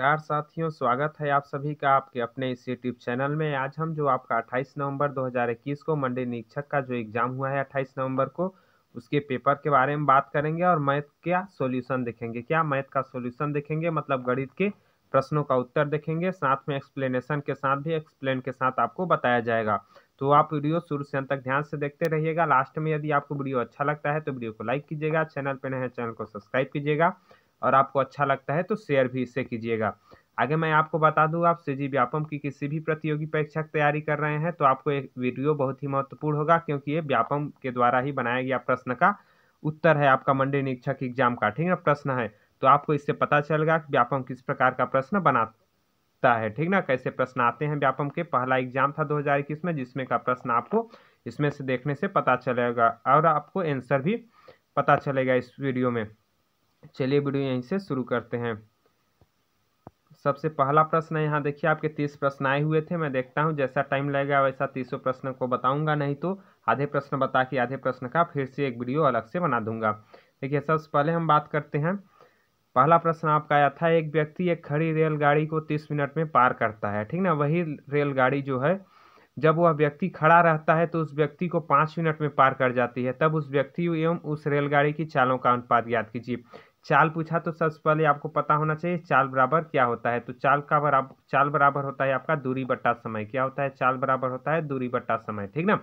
नमस्कार साथियों स्वागत है आप सभी का आपके अपने इस यूट्यूब चैनल में आज हम जो आपका 28 नवंबर 2021 को मंडे निरीक्षक का जो एग्ज़ाम हुआ है 28 नवंबर को उसके पेपर के बारे में बात करेंगे और मैथ का सॉल्यूशन देखेंगे क्या मैथ का सॉल्यूशन देखेंगे मतलब गणित के प्रश्नों का उत्तर देखेंगे साथ में एक्सप्लेनेशन के साथ भी एक्सप्लेन के साथ आपको बताया जाएगा तो आप वीडियो शुरू से अंत तक ध्यान से देखते रहिएगा लास्ट में यदि आपको वीडियो अच्छा लगता है तो वीडियो को लाइक कीजिएगा चैनल पर नए चैनल को सब्सक्राइब कीजिएगा और आपको अच्छा लगता है तो शेयर भी इससे कीजिएगा आगे मैं आपको बता दूं आप सी व्यापम की किसी भी प्रतियोगी परीक्षा की तैयारी कर रहे हैं तो आपको एक वीडियो बहुत ही महत्वपूर्ण होगा क्योंकि ये व्यापम के द्वारा ही बनाया गया प्रश्न का उत्तर है आपका मंडी निरीक्षक एग्जाम का ठीक है प्रश्न है तो आपको इससे पता चलेगा कि व्यापम किस प्रकार का प्रश्न बनाता है ठीक ना कैसे प्रश्न आते हैं व्यापम के पहला एग्जाम था इक्कीस में जिसमें का प्रश्न आपको इसमें से देखने से पता चलेगा और आपको आंसर भी पता चलेगा इस वीडियो में चलिए वीडियो यहीं से शुरू करते हैं सबसे पहला प्रश्न यहाँ देखिए आपके तीस प्रश्न आए हुए थे मैं देखता हूँ जैसा टाइम लगेगा वैसा तीसों प्रश्न को बताऊंगा नहीं तो आधे प्रश्न बता के आधे प्रश्न का फिर से एक वीडियो अलग से बना दूंगा देखिए सबसे पहले हम बात करते हैं पहला प्रश्न आपका आया था एक व्यक्ति एक खड़ी रेलगाड़ी को तीस मिनट में पार करता है ठीक ना वही रेलगाड़ी जो है जब वह व्यक्ति खड़ा रहता है तो उस व्यक्ति को पाँच मिनट में पार कर जाती है तब उस व्यक्ति एवं उस रेलगाड़ी की चालों का अनुपात याद कीजिए चाल पूछा तो सबसे पहले आपको पता होना चाहिए चाल बराबर क्या होता है तो चाल का बराबर चाल बराबर होता है आपका दूरी बट्टा समय क्या होता है चाल बराबर होता है दूरी बट्टा समय ठीक ना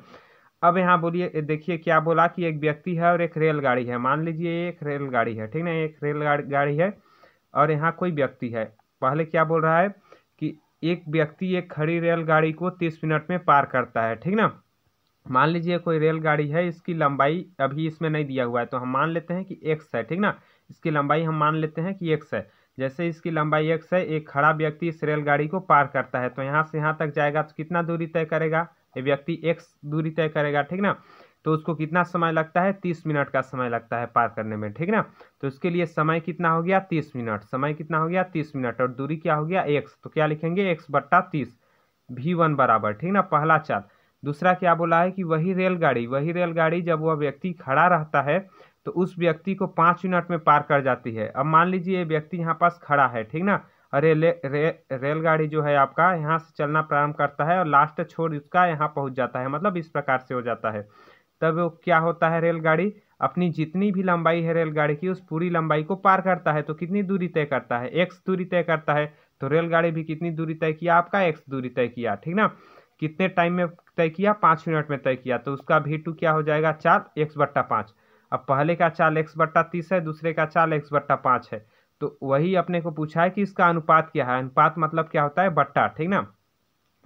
अब यहाँ बोलिए देखिए क्या बोला कि एक व्यक्ति है और एक रेलगाड़ी है मान लीजिए एक रेलगाड़ी है ठीक ना एक रेलगाड़ी है और यहाँ कोई व्यक्ति है पहले क्या बोल रहा है कि एक व्यक्ति एक खड़ी रेलगाड़ी को तीस मिनट में पार करता है ठीक ना मान लीजिए कोई रेलगाड़ी है इसकी लंबाई अभी इसमें नहीं दिया हुआ है तो हम मान लेते हैं कि एक्स है ठीक ना इसकी लंबाई हम मान लेते हैं कि एक्स है जैसे इसकी लंबाई एक्स है एक खड़ा व्यक्ति इस रेलगाड़ी को पार करता है तो यहाँ से यहाँ तक जाएगा तो कितना दूरी तय करेगा ये व्यक्ति एक्स दूरी तय करेगा ठीक ना तो उसको कितना समय लगता है तीस मिनट का समय लगता है पार करने में ठीक ना तो उसके लिए समय कितना हो गया तीस मिनट समय कितना हो गया तीस मिनट और दूरी क्या हो गया एक्स तो क्या लिखेंगे एक्स बट्टा तीस भी वन बराबर ठीक ना पहला चाल दूसरा क्या बोला है कि वही रेलगाड़ी वही रेलगाड़ी जब वह व्यक्ति खड़ा रहता है तो उस व्यक्ति को पाँच मिनट में पार कर जाती है अब मान लीजिए ये व्यक्ति यहाँ पास खड़ा है ठीक ना रेल रे, रेलगाड़ी जो है आपका यहाँ से चलना प्रारंभ करता है और लास्ट छोड़ उसका यहाँ पहुँच जाता है मतलब इस प्रकार से हो जाता है तब वो क्या होता है रेलगाड़ी अपनी जितनी भी लंबाई है रेलगाड़ी की उस पूरी लंबाई को पार करता है तो कितनी दूरी तय करता है एक्स दूरी तय करता है तो रेलगाड़ी भी कितनी दूरी तय किया आपका एक्स दूरी तय किया ठीक ना कितने टाइम में तय किया पाँच मिनट में तय किया तो उसका भी टू क्या हो जाएगा चार एक्स बट्टा पाँच अब पहले का चाल एक्स बट्टा तीस है दूसरे का चाल एक्स बट्टा पाँच है तो वही अपने को पूछा है कि इसका अनुपात क्या है अनुपात मतलब क्या होता है बट्टा ठीक ना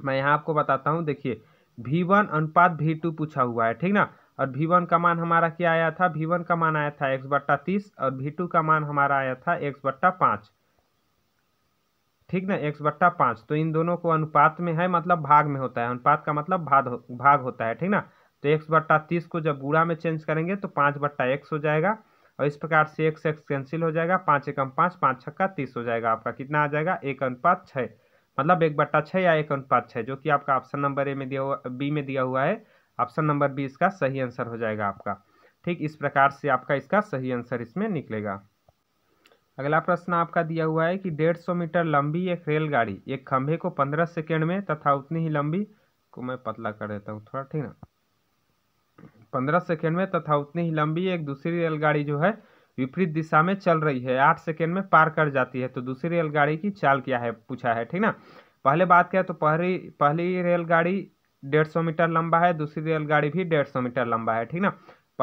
मैं यहाँ आपको बताता हूँ देखिए भी वन अनुपात भी टू पूछा हुआ है ठीक ना और भी वन का मान हमारा क्या आया था भी वन का मान आया था एक्स बट्टा तीस और भी टू का मान हमारा आया था एक्स बट्टा पाँच ठीक ना एक्स बट्टा पाँच तो इन दोनों को अनुपात में है मतलब भाग में होता है अनुपात का मतलब भाग भाग होता है ठीक ना तो एक्स बट्टा तीस को जब बुरा में चेंज करेंगे तो पाँच बट्टा एक्स हो जाएगा और इस प्रकार से एक्स एक्स कैंसिल हो जाएगा पाँच एकम पाँच पाँच छक्का तीस हो जाएगा आपका कितना आ जाएगा एक अनुपात छः मतलब एक बट्टा छः या एक अनुपात छः जो कि आपका ऑप्शन नंबर ए में दिया हुआ बी में दिया हुआ है ऑप्शन नंबर बी इसका सही आंसर हो जाएगा आपका ठीक इस प्रकार से आपका इसका सही आंसर इसमें निकलेगा अगला प्रश्न आपका दिया हुआ है कि डेढ़ सौ मीटर लंबी एक रेलगाड़ी एक खंभे को पंद्रह सेकेंड में तथा उतनी ही लंबी को मैं पतला कर देता हूँ थोड़ा ठीक ना पंद्रह सेकेंड में तथा उतनी ही लंबी एक दूसरी रेलगाड़ी जो है विपरीत दिशा में चल रही है आठ सेकेंड में पार कर जाती है तो दूसरी रेलगाड़ी की चाल क्या है पूछा है ठीक ना पहले बात किया तो पहली पहली रेलगाड़ी डेढ़ सौ मीटर लंबा है दूसरी रेलगाड़ी भी डेढ़ सौ मीटर लंबा है ठीक ना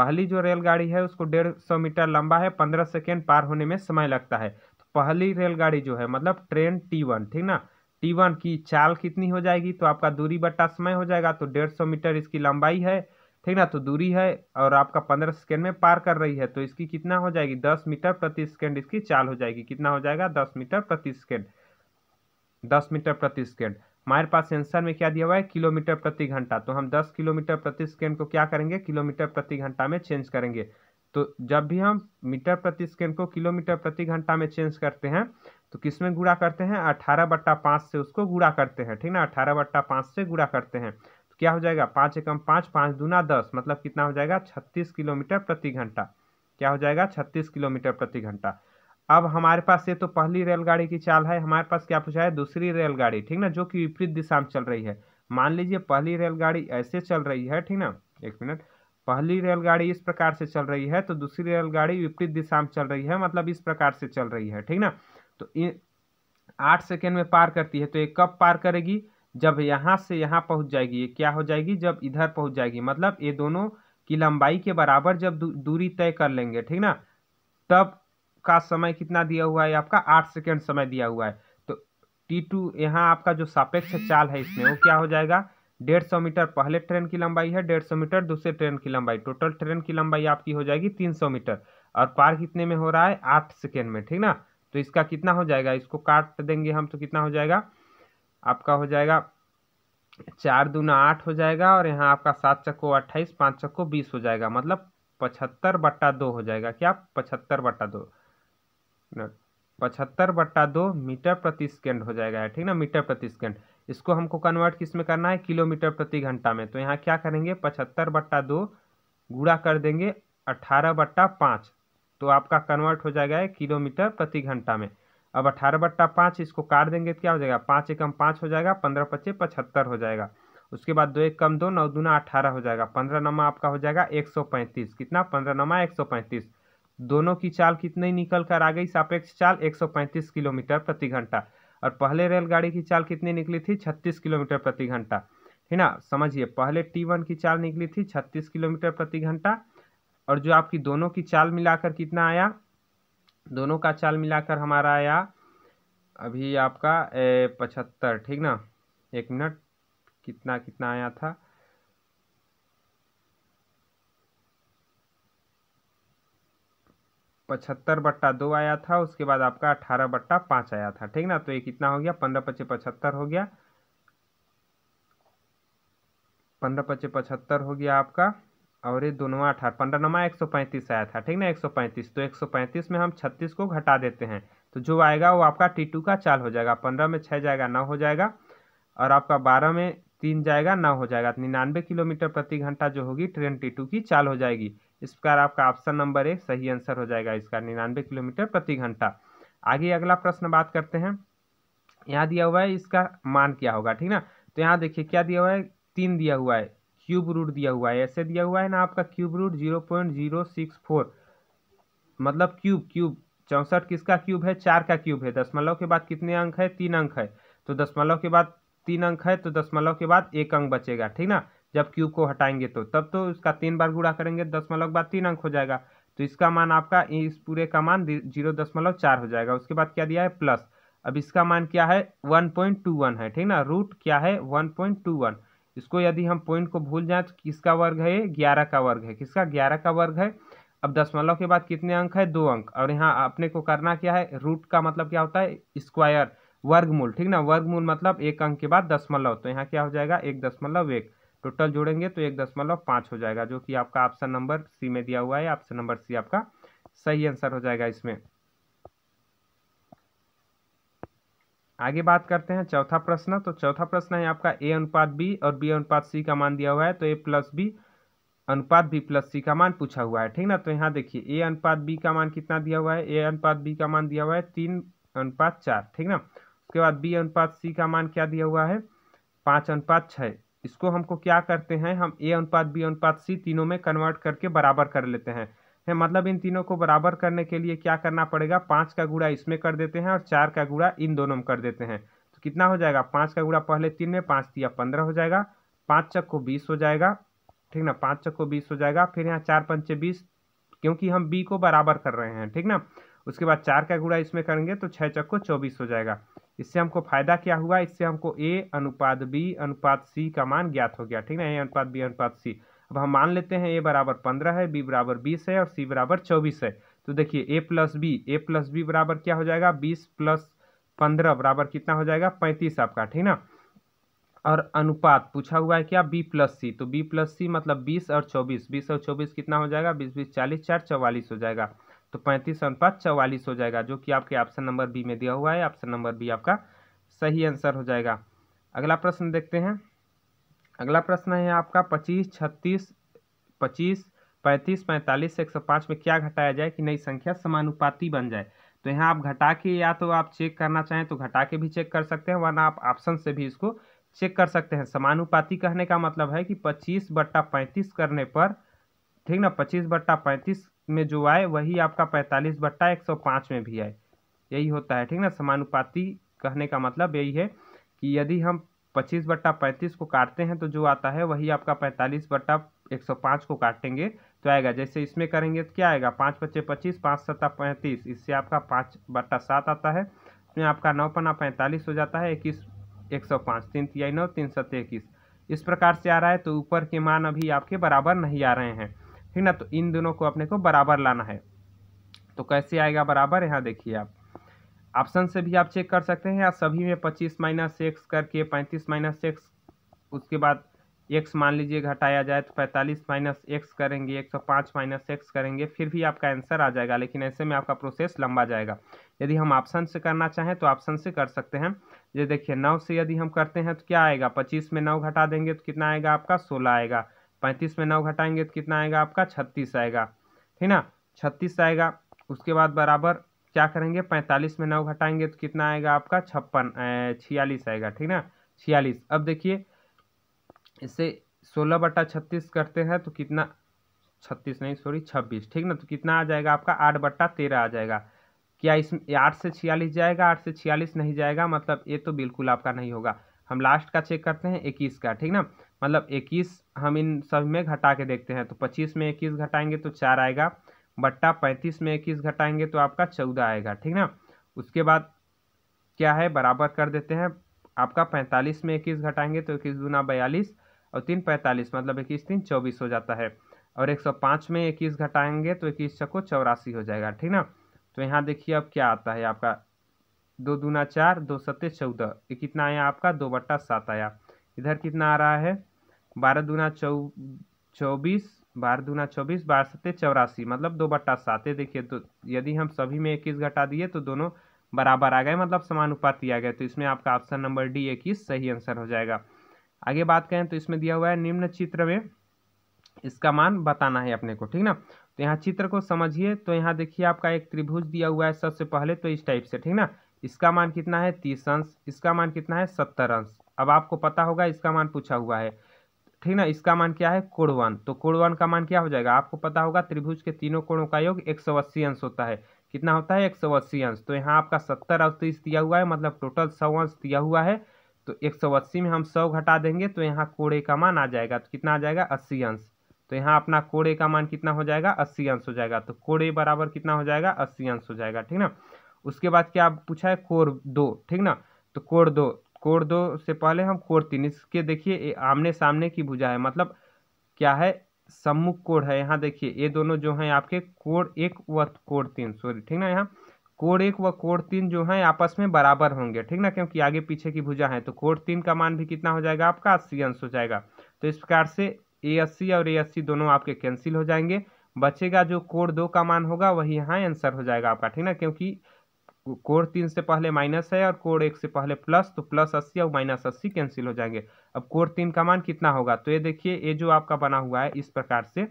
पहली जो रेलगाड़ी है उसको डेढ़ सौ मीटर लंबा है पंद्रह सेकेंड पार होने में समय लगता है तो पहली रेलगाड़ी जो है मतलब ट्रेन टी वन ठीक ना टी वन की चाल कितनी हो जाएगी तो आपका दूरी बट्टा समय हो जाएगा तो डेढ़ सौ मीटर इसकी लंबाई है ठीक ना तो दूरी है और आपका पंद्रह सेकेंड में पार कर रही है तो इसकी कितना हो जाएगी दस मीटर प्रति सेकेंड इसकी चाल हो जाएगी कितना हो जाएगा दस मीटर प्रति सेकेंड दस मीटर प्रति सेकेंड हमारे पास आंसर में क्या दिया हुआ है किलोमीटर प्रति घंटा तो हम दस किलोमीटर प्रति सेकेंड को क्या करेंगे किलोमीटर प्रति घंटा में चेंज करेंगे तो जब भी हम मीटर प्रति सेकेंड को किलोमीटर प्रति घंटा में चेंज करते हैं तो किस में गुड़ा करते हैं अठारह बट्टा पाँच से उसको गुड़ा करते हैं ठीक ना अठारह बट्टा पाँच से गुड़ा करते हैं तो क्या हो जाएगा पाँच एकम पाँच पाँच दूना दस मतलब कितना हो जाएगा छत्तीस किलोमीटर प्रति घंटा क्या हो जाएगा छत्तीस किलोमीटर प्रति घंटा अब हमारे पास ये तो पहली रेलगाड़ी की चाल है हमारे पास क्या पूछा है दूसरी रेलगाड़ी ठीक ना जो कि विपरीत दिशा में चल रही है मान लीजिए पहली रेलगाड़ी ऐसे चल रही है ठीक ना एक मिनट पहली रेलगाड़ी इस प्रकार से चल रही है तो दूसरी रेलगाड़ी विपरीत दिशा में चल रही है मतलब इस प्रकार से चल रही है ठीक ना तो आठ सेकेंड में पार करती है तो ये कब पार करेगी जब यहाँ से यहाँ पहुँच जाएगी ये क्या हो जाएगी जब इधर पहुँच जाएगी मतलब ये दोनों की लंबाई के बराबर जब दूरी तय कर लेंगे ठीक ना तब का समय कितना दिया हुआ है आपका आठ सेकेंड समय दिया हुआ है तो टी टू यहाँ आपका जो सापेक्ष चाल है इसमें वो क्या हो जाएगा डेढ़ सौ मीटर पहले ट्रेन की लंबाई है डेढ़ सौ मीटर दूसरे ट्रेन की लंबाई टोटल ट्रेन की लंबाई आपकी हो जाएगी तीन सौ मीटर और पार कितने में हो रहा है आठ सेकेंड में ठीक ना तो इसका कितना हो जाएगा इसको काट देंगे हम तो कितना हो जाएगा आपका हो जाएगा चार दूना आठ हो जाएगा और यहाँ आपका सात चक्को अट्ठाईस पाँच चक्को बीस हो जाएगा मतलब पचहत्तर बट्टा दो हो जाएगा क्या पचहत्तर बट्टा दो पचहत्तर बट्टा दो मीटर प्रति सेकेंड हो जाएगा ठीक ना मीटर प्रति सेकेंड इसको हमको कन्वर्ट किस में करना है किलोमीटर प्रति घंटा में तो यहाँ क्या करेंगे पचहत्तर बट्टा दो गुड़ा कर देंगे अट्ठारह बट्टा पाँच तो आपका कन्वर्ट हो जाएगा किलोमीटर प्रति घंटा में अब अठारह बट्टा पाँच इसको काट देंगे तो क्या हो जाएगा पाँच एकम पाँच हो जाएगा पंद्रह पच्चे पचहत्तर हो जाएगा उसके बाद दो एक कम दो नौ दूना अठारह हो जाएगा पंद्रह नमा आपका हो जाएगा एक सौ पैंतीस कितना पंद्रह नमा एक सौ पैंतीस दोनों की चाल कितनी निकल कर आ गई सापेक्ष चाल एक सौ पैंतीस किलोमीटर प्रति घंटा और पहले रेलगाड़ी की चाल कितनी निकली थी छत्तीस किलोमीटर प्रति घंटा है ना समझिए पहले टी वन की चाल निकली थी छत्तीस किलोमीटर प्रति घंटा और जो आपकी दोनों की चाल मिलाकर कितना आया दोनों का चाल मिलाकर हमारा आया अभी आपका पचहत्तर ठीक ना एक मिनट कितना कितना आया था पचहत्तर बट्टा दो आया था उसके बाद आपका अठारह बट्टा पाँच आया था ठीक ना तो ये कितना हो गया पंद्रह पच्चीस पचहत्तर हो गया पंद्रह पच्चीस पचहत्तर हो गया आपका और ये दोनों अठारह पंद्रह नमा एक सौ पैंतीस आया था ठीक ना एक सौ पैंतीस तो एक सौ पैंतीस में हम छत्तीस को घटा देते हैं तो जो आएगा वो आपका टी टू का चाल हो जाएगा पंद्रह में छः जाएगा नौ हो जाएगा और आपका बारह में तीन जाएगा नौ हो जाएगा तो निन्यानवे किलोमीटर प्रति घंटा जो होगी ट्रेन टी टू की चाल हो जाएगी इस प्रकार आपका ऑप्शन नंबर एक सही आंसर हो जाएगा इसका निन्यानवे किलोमीटर प्रति घंटा आगे अगला प्रश्न बात करते हैं यहाँ दिया हुआ है इसका मान क्या होगा ठीक ना तो यहाँ देखिए क्या दिया हुआ है तीन दिया हुआ है क्यूब रूट दिया हुआ है ऐसे दिया हुआ है ना आपका cube root zero point zero six four मतलब क्यूब क्यूब चौंसठ किसका क्यूब है चार का क्यूब है दशमलव के बाद कितने अंक है तीन अंक है तो दशमलव के बाद तीन अंक है तो दशमलव के बाद एक अंक बचेगा ठीक ना जब क्यूब को हटाएंगे तो तब तो इसका तीन बार गुड़ा करेंगे दशमलव के बाद तीन अंक हो जाएगा तो इसका मान आपका इस पूरे का मान जीरो दशमलव चार हो जाएगा उसके बाद क्या दिया है प्लस अब इसका मान क्या है वन पॉइंट टू वन है ठीक ना रूट क्या है वन पॉइंट टू वन इसको यदि हम पॉइंट को भूल जाएँ तो किसका वर्ग है ग्यारह का वर्ग है किसका ग्यारह का वर्ग है अब दशमलव के बाद कितने अंक है दो अंक और यहाँ अपने को करना क्या है रूट का मतलब क्या होता है स्क्वायर वर्गमूल ठीक ना वर्गमूल मतलब एक अंक के बाद दशमलव तो यहाँ क्या हो जाएगा एक दशमलव एक टोटल जोड़ेंगे तो एक दशमलव पाँच हो जाएगा जो कि आपका ऑप्शन नंबर सी में दिया हुआ है ऑप्शन नंबर सी आपका सही आंसर हो जाएगा इसमें आगे बात करते हैं चौथा प्रश्न तो चौथा प्रश्न है आपका ए अनुपात बी और बी अनुपात सी का मान दिया हुआ है तो ए प्लस बी अनुपात बी प्लस सी का मान पूछा हुआ है ठीक ना तो यहाँ देखिए ए अनुपात बी का मान कितना दिया हुआ है ए अनुपात बी का मान दिया हुआ है तीन अनुपात चार ठीक ना उसके बाद बी अनुपात सी का मान क्या दिया हुआ है पाँच अनुपात छः इसको हमको क्या करते हैं हम ए अनुपात बी अनुपात सी तीनों में कन्वर्ट करके बराबर कर लेते हैं है मतलब इन तीनों को बराबर करने के लिए क्या करना पड़ेगा पाँच का गुड़ा इसमें कर देते हैं और चार का गुड़ा इन दोनों में कर देते हैं तो कितना हो जाएगा पाँच का गुड़ा पहले तीन में पाँच तिया पंद्रह हो जाएगा पाँच चक को बीस हो जाएगा ठीक ना पाँच चक को बीस हो जाएगा फिर यहाँ चार पंचे बीस क्योंकि हम बी को बराबर कर रहे हैं ठीक ना उसके बाद चार का गुड़ा इसमें करेंगे तो छः चक को चौबीस हो जाएगा इससे हमको फायदा क्या हुआ इससे हमको ए अनुपात बी अनुपात सी का मान ज्ञात हो गया ठीक ना ए अनुपात बी अनुपात सी अब हम मान लेते हैं ए बराबर पंद्रह है बी बराबर बीस है और सी बराबर चौबीस है तो देखिए A plus B A plus B बराबर क्या हो जाएगा बीस प्लस पंद्रह बराबर कितना हो जाएगा पैंतीस आपका ठीक ना और अनुपात पूछा हुआ है क्या बी प्लस सी तो बी प्लस सी मतलब बीस और चौबीस बीस और चौबीस कितना हो जाएगा बीस बीस चालीस चार चौवालीस हो जाएगा तो पैंतीस अनुपात चौवालीस हो जाएगा जो कि आपके ऑप्शन नंबर बी में दिया हुआ है ऑप्शन नंबर बी आपका सही आंसर हो जाएगा अगला प्रश्न देखते हैं अगला प्रश्न है आपका पच्चीस छत्तीस पच्चीस पैंतीस पैंतालीस एक सौ पाँच में क्या घटाया जाए कि नई संख्या समानुपाती बन जाए तो यहाँ आप घटा के या तो आप चेक करना चाहें तो घटा के भी चेक कर सकते हैं वरना आप ऑप्शन से भी इसको चेक कर सकते हैं समानुपाती कहने का मतलब है कि पच्चीस बट्टा पैंतीस करने पर ठीक ना पच्चीस बट्टा पैंतीस में जो आए वही आपका पैंतालीस बट्टा एक सौ पाँच में भी आए यही होता है ठीक ना समानुपाती कहने का मतलब यही है कि यदि हम पच्चीस बट्टा पैंतीस को काटते हैं तो जो आता है वही आपका पैंतालीस बट्टा एक सौ पाँच को काटेंगे तो आएगा जैसे इसमें करेंगे तो क्या आएगा पाँच पच्चे पच्चीस पाँच सत्ता पैंतीस इससे आपका पाँच बट्टा सात आता है इसमें तो आपका नौ पन्ना पैंतालीस हो जाता है इक्कीस एक सौ पाँच तीन तिहाई नौ तीन सत्य इक्कीस इस प्रकार से आ रहा है तो ऊपर के मान अभी आपके बराबर नहीं आ रहे हैं ठीक ना तो इन दोनों को अपने को बराबर लाना है तो कैसे आएगा बराबर यहाँ देखिए आप ऑप्शन से भी आप चेक कर सकते हैं या सभी में पच्चीस माइनस एक्स करके पैंतीस माइनस एक्स उसके बाद एक्स मान लीजिए घटाया जाए तो पैंतालीस माइनस एक्स करेंगे एक सौ पाँच माइनस एक्स करेंगे फिर भी आपका आंसर आ जाएगा लेकिन ऐसे में आपका प्रोसेस लंबा जाएगा यदि हम ऑप्शन से करना चाहें तो ऑप्शन से कर सकते हैं ये देखिए नौ से यदि हम करते हैं तो क्या आएगा पच्चीस में नौ घटा देंगे तो कितना आएगा आपका सोलह आएगा पैंतीस में नौ घटाएंगे तो कितना आएगा आपका छत्तीस आएगा ठीक ना छत्तीस आएगा उसके बाद बराबर क्या करेंगे पैंतालीस में नौ घटाएंगे तो कितना आएगा आपका छप्पन छियालीस आएगा ठीक ना छियालीस अब देखिए इसे सोलह बटा छत्तीस करते हैं तो कितना छत्तीस नहीं सॉरी छब्बीस ठीक ना तो कितना आ जाएगा आपका आठ बट्टा तेरह आ जाएगा क्या इसमें आठ से छियालीस जाएगा आठ से छियालीस नहीं जाएगा मतलब ये तो बिल्कुल आपका नहीं होगा हम लास्ट का चेक करते हैं इक्कीस का ठीक ना मतलब इक्कीस हम इन सब में घटा के देखते हैं तो पच्चीस में इक्कीस घटाएंगे तो चार आएगा बट्टा पैंतीस में इक्कीस घटाएंगे तो आपका चौदह आएगा ठीक ना उसके बाद क्या है बराबर कर देते हैं आपका पैंतालीस में इक्कीस घटाएंगे तो इक्कीस दूना बयालीस और तीन पैंतालीस मतलब इक्कीस तीन चौबीस हो जाता है और एक सौ पाँच में इक्कीस घटाएंगे तो इक्कीस छको चौरासी हो जाएगा ठीक ना तो यहाँ देखिए अब क्या आता है आपका दो दूना चार दो सत्ते चौदह ये कितना आया आपका दो बट्टा सात आया इधर कितना आ रहा है बारह दूना चौ चौबीस बार दूना चौबीस बारह सत्ते चौरासी मतलब दो बट्टा सात है देखिए तो यदि हम सभी में इक्कीस घटा दिए तो दोनों बराबर आ गए मतलब समानुपाती आ गए तो इसमें आपका ऑप्शन नंबर डी इक्कीस सही आंसर हो जाएगा आगे बात करें तो इसमें दिया हुआ है निम्न चित्र में इसका मान बताना है अपने को ठीक ना तो यहाँ चित्र को समझिए तो यहाँ देखिए आपका एक त्रिभुज दिया हुआ है सबसे पहले तो इस टाइप से ठीक ना इसका मान कितना है तीस अंश इसका मान कितना है सत्तर अंश अब आपको पता होगा इसका मान पूछा हुआ है ठीक ना इसका मान क्या है कोण वन तो कोण वन का मान क्या हो जाएगा आपको पता होगा त्रिभुज के तीनों कोणों का योग एक सौ अस्सी अंश होता है कितना होता है एक सौ अस्सी अंश तो यहाँ आपका सत्तर और तीस दिया हुआ है मतलब टोटल सौ अंश दिया हुआ है तो एक सौ अस्सी में हम सौ घटा देंगे तो यहाँ कोड़े का मान आ जाएगा तो कितना आ जाएगा अस्सी अंश तो यहाँ अपना कोड़े का मान कितना हो जाएगा अस्सी अंश हो जाएगा तो कोड़े बराबर कितना हो जाएगा अस्सी अंश हो जाएगा ठीक ना उसके बाद क्या पूछा है कोर दो ठीक ना तो कोर दो कोर दो से पहले हम कोर तीन इसके देखिए आमने सामने की भुजा है मतलब क्या है सम्मुख कोड है यहाँ देखिए ये दोनों जो हैं आपके कोड एक व कोड तीन सॉरी ठीक ना यहाँ कोड एक व कोड तीन जो है आपस में बराबर होंगे ठीक ना क्योंकि आगे पीछे की भुजा है तो कोड तीन का मान भी कितना हो जाएगा आपका अस्सी अंश हो जाएगा तो इस प्रकार से ए अस्सी और ए अस्सी दोनों आपके कैंसिल हो जाएंगे बचेगा जो कोड दो का मान होगा वही यहाँ आंसर हो जाएगा आपका ठीक ना क्योंकि कोर तीन से पहले माइनस है और कोर एक से पहले प्लस तो प्लस अस्सी और माइनस अस्सी कैंसिल हो जाएंगे अब कोर तीन का मान कितना होगा तो ये देखिए ये जो आपका बना हुआ है इस प्रकार से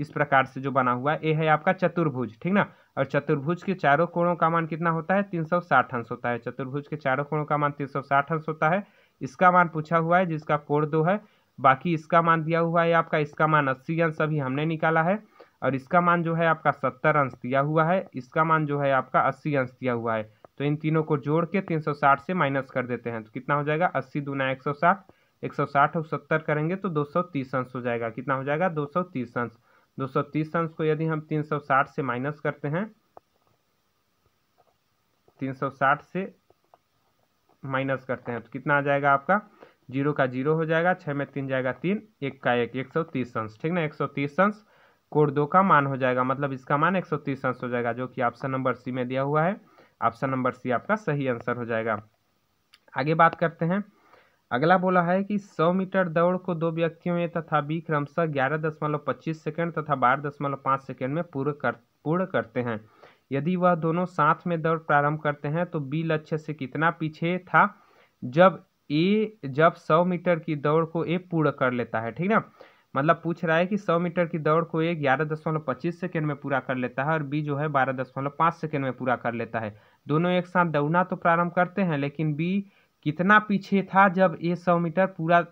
इस प्रकार से जो बना हुआ है ये है आपका चतुर्भुज ठीक ना और चतुर्भुज के चारों कोणों का मान कितना होता है तीन सौ साठ अंश होता है चतुर्भुज के चारों कोणों का मान तीन सौ साठ अंश होता है इसका मान पूछा हुआ है जिसका कोर दो है बाकी इसका मान दिया हुआ है आपका इसका मान अस्सी अंश अभी हमने निकाला है और इसका मान जो है आपका सत्तर अंश दिया हुआ है इसका मान जो है आपका अस्सी अंश दिया हुआ है तो इन तीनों को जोड़ के तीन सौ साठ से माइनस कर देते हैं तो कितना हो जाएगा अस्सी दूना एक सौ साठ एक सौ साठ और सत्तर करेंगे तो दो सौ तीस अंश हो जाएगा कितना हो जाएगा दो सौ तीस अंश दो सौ तीस अंश को यदि हम तीन सौ साठ से माइनस करते हैं तीन सौ साठ से माइनस करते हैं तो कितना आ जाएगा आपका जीरो का जीरो हो जाएगा छः में तीन जाएगा तीन एक का एक एक सौ तीस अंश ठीक ना एक सौ तीस अंश कोड दो का मान हो जाएगा मतलब इसका मान एक सौ तीस अंश हो जाएगा जो कि ऑप्शन नंबर सी में दिया हुआ है ऑप्शन नंबर सी आपका सही आंसर हो जाएगा आगे बात करते हैं अगला बोला है कि 100 मीटर दौड़ को दो व्यक्तियों में तथा बी क्रमशः ग्यारह दशमलव पच्चीस सेकेंड तथा बारह दशमलव पाँच सेकेंड में पूर्ण कर पूर्ण करते हैं यदि वह दोनों साथ में दौड़ प्रारंभ करते हैं तो बी लक्ष्य से कितना पीछे था जब ए जब 100 मीटर की दौड़ को ए पूर्ण कर लेता है ठीक ना मतलब पूछ रहा है कि सौ मीटर की दौड़ को ये ग्यारह दशमलव पच्चीस सेकेंड में पूरा कर लेता है और बी जो है बारह दशमलव पाँच सेकेंड में पूरा कर लेता है दोनों एक साथ दौड़ना तो प्रारंभ करते हैं लेकिन बी कितना पीछे था जब ए सौ मीटर पूरा